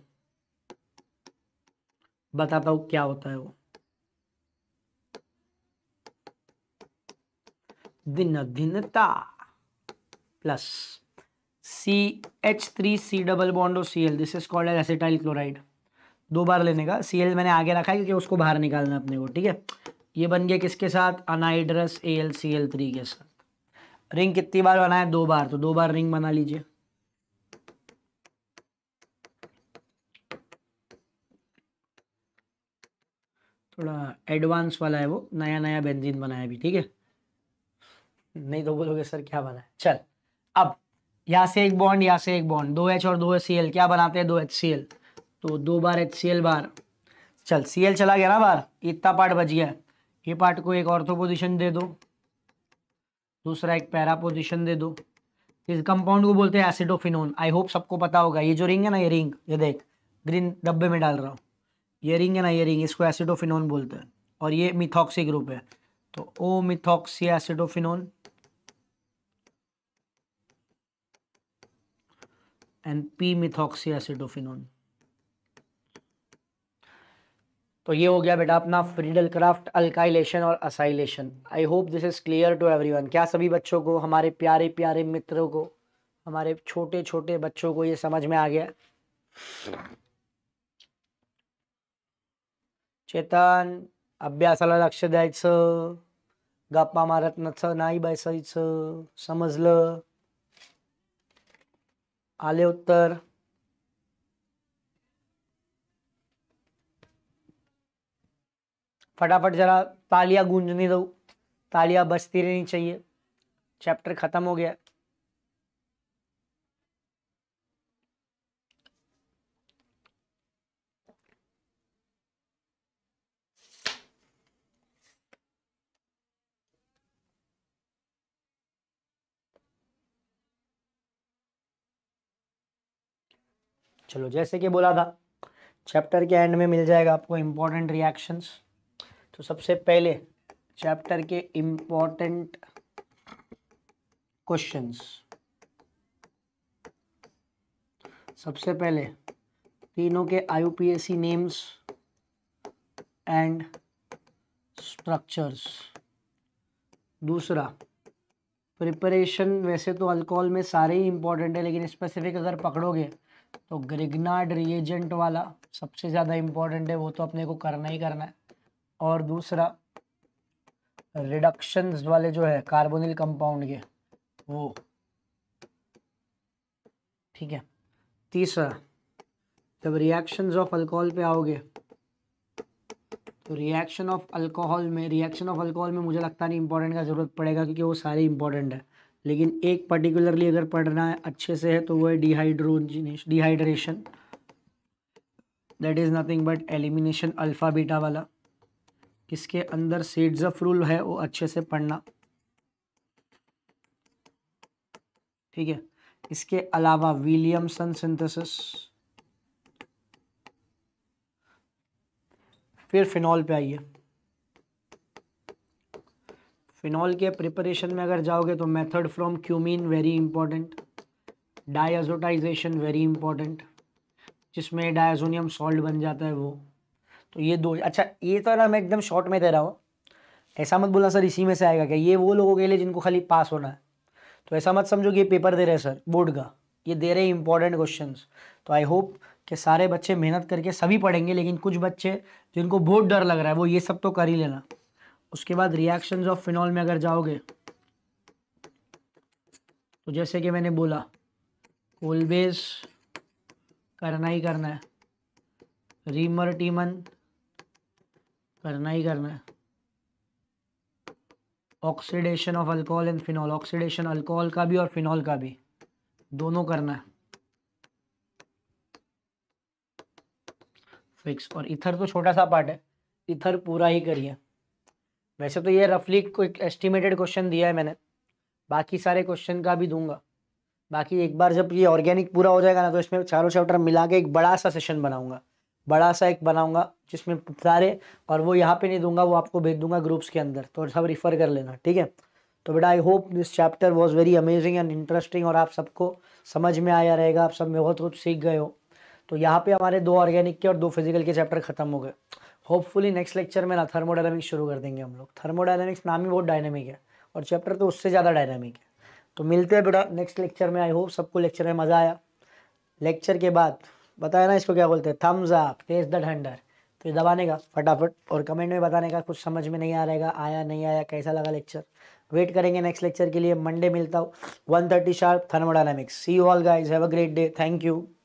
बताता हूं क्या होता है वो दिन धिनता plus C H three C double bond और C L this is called as acetyl chloride दो बार लेने का सी एल मैंने आगे रखा है क्योंकि उसको बाहर निकालना अपने को ठीक है ये बन गया किसके साथ anhydrous A L C L three के साथ रिंग कितनी बार बनाया दो बार तो दो बार रिंग बना लीजिए थोड़ा एडवांस वाला है वो नया नया बेंजीन बनाया भी ठीक है नहीं तो बोलोगे सर क्या बना है चल अब यहाँ से एक बॉन्ड यहाँ से एक बॉन्ड दो एच और दो एच क्या बनाते हैं दो एच सी एल तो दो बार एच सी एल बार चल सी एल चला गया ना बार इतना पार्ट बच गया ये पार्ट को एक ऑर्थो पोजिशन दे दो दूसरा एक पैरा पोजिशन दे दो इस कंपाउंड को बोलते हैं एसिडोफिनोन आई होप सबको पता होगा ये जो रिंग है ना ये रिंग ये देख ग्रीन डब्बे में डाल रहा हूँ ये रिंग है ना ये रिंग इसको एसिडोफिनोन बोलते हैं और ये मिथॉक्सी ग्रुप है तो o methoxy acetophenone and p methoxy acetophenone तो ये हो गया बेटा अपना फ्रीडल क्राफ्ट अल्काइलेशन और acylation I hope this is clear to everyone क्या सभी बच्चों को हमारे प्यारे प्यारे मित्रों को हमारे छोटे छोटे बच्चों को ये समझ में आ गया चेतन अभ्यास लक्ष दयाच गप्पा मारत नच नाही समझ समजलं आले उत्तर फटाफट जरा तालियां गूंजने दो तालियां बजती रहनी चाहिए चैप्टर खत्म हो गया चलो जैसे कि बोला था चैप्टर के एंड में मिल जाएगा आपको इम्पोर्टेंट रिएक्शंस तो सबसे पहले चैप्टर के इम्पोर्टेंट क्वेश्चंस सबसे पहले तीनों के आईयूपीएसी नेम्स एंड स्ट्रक्चर्स दूसरा प्रिपरेशन वैसे तो अल्कोहल में सारे ही इंपॉर्टेंट है लेकिन स्पेसिफिक अगर पकड़ोगे तो ग्रिगनाड रिएजेंट वाला सबसे ज़्यादा इंपॉर्टेंट है वो तो अपने को करना ही करना है और दूसरा रिडक्शन वाले जो है कार्बोनिल कंपाउंड के वो ठीक है तीसरा जब रिएक्शंस ऑफ अल्कोहल पे आओगे तो रिएक्शन ऑफ अल्कोहल में रिएक्शन ऑफ अल्कोहल में मुझे लगता नहीं इंपॉर्टेंट का ज़रूरत पड़ेगा क्योंकि वो सारे इंपॉर्टेंट है लेकिन एक पर्टिकुलरली अगर पढ़ना है अच्छे से है तो वो है dehydrogenation dehydration that is nothing but elimination alpha beta वाला किसके अंदर सीड्स ऑफ रूल है वो अच्छे से पढ़ना ठीक है इसके अलावा विलियमसन सिंथेसिस फिर फिनॉल पे आइए फिनॉल के प्रिपरेशन में अगर जाओगे तो method from cumene very important diazotization very important जिसमें डायजोनियम सॉल्ट बन जाता है वो तो ये दो अच्छा ये तो ना मैं एकदम शॉर्ट में दे रहा हूँ ऐसा मत बोला सर इसी में से आएगा क्या ये वो लोगों के लिए जिनको खाली पास होना है तो ऐसा मत समझो कि ये पेपर दे रहे हैं सर बोर्ड का ये दे रहे हैं इंपॉर्टेंट क्वेश्चन तो आई होप कि सारे बच्चे मेहनत करके सभी पढ़ेंगे लेकिन कुछ बच्चे जिनको बहुत डर लग रहा है वो ये सब तो कर ही लेना उसके बाद रिएक्शंस ऑफ फिनॉल में अगर जाओगे तो जैसे कि मैंने बोला कोल बेस करना ही करना है रीमर टीमन करना ही करना है oxidation of alcohol and phenol oxidation alcohol का भी और फिनॉल का भी दोनों करना है फिक्स और इथर तो छोटा सा पार्ट है इथर पूरा ही करिए वैसे तो ये रफली कोई एस्टिमेटेड क्वेश्चन दिया है मैंने बाकी सारे क्वेश्चन का भी दूंगा बाकी एक बार जब ये ऑर्गेनिक पूरा हो जाएगा ना तो इसमें चारों चैप्टर मिला के एक बड़ा सा सेशन बनाऊंगा बड़ा सा एक बनाऊंगा जिसमें सारे और वो यहाँ पे नहीं दूंगा वो आपको भेज दूंगा ग्रुप्स के अंदर तो सब रिफ़र कर लेना ठीक है तो बेटा I hope this chapter was very amazing and interesting और आप सबको समझ में आया रहेगा आप सब में बहुत कुछ सीख गए हो तो यहाँ पर हमारे दो ऑर्गेनिक के और दो फिजिकल के चैप्टर खत्म हो गए होपफुली नेक्स्ट लेक्चर में ना थर्मोडाइनमिक्स शुरू कर देंगे हम लोग थर्मोडाइनमिक्स नाम ही बहुत डायनेमिक है और चैप्टर तो उससे ज़्यादा डायनामिक है तो मिलते हैं बेटा नेक्स्ट लेक्चर में आई होप सबको लेक्चर में मज़ा आया लेक्चर के बाद बताया ना इसको क्या बोलते हैं Thums Up taste the thunder तो ये दबाने का फटाफट और कमेंट में बताने का कुछ समझ में नहीं आ रहेगा आया नहीं आया कैसा लगा लेक्चर वेट करेंगे नेक्स्ट लेक्चर के लिए मंडे मिलता हूँ one thirty sharp thermodynamics see you all guys have a great day thank you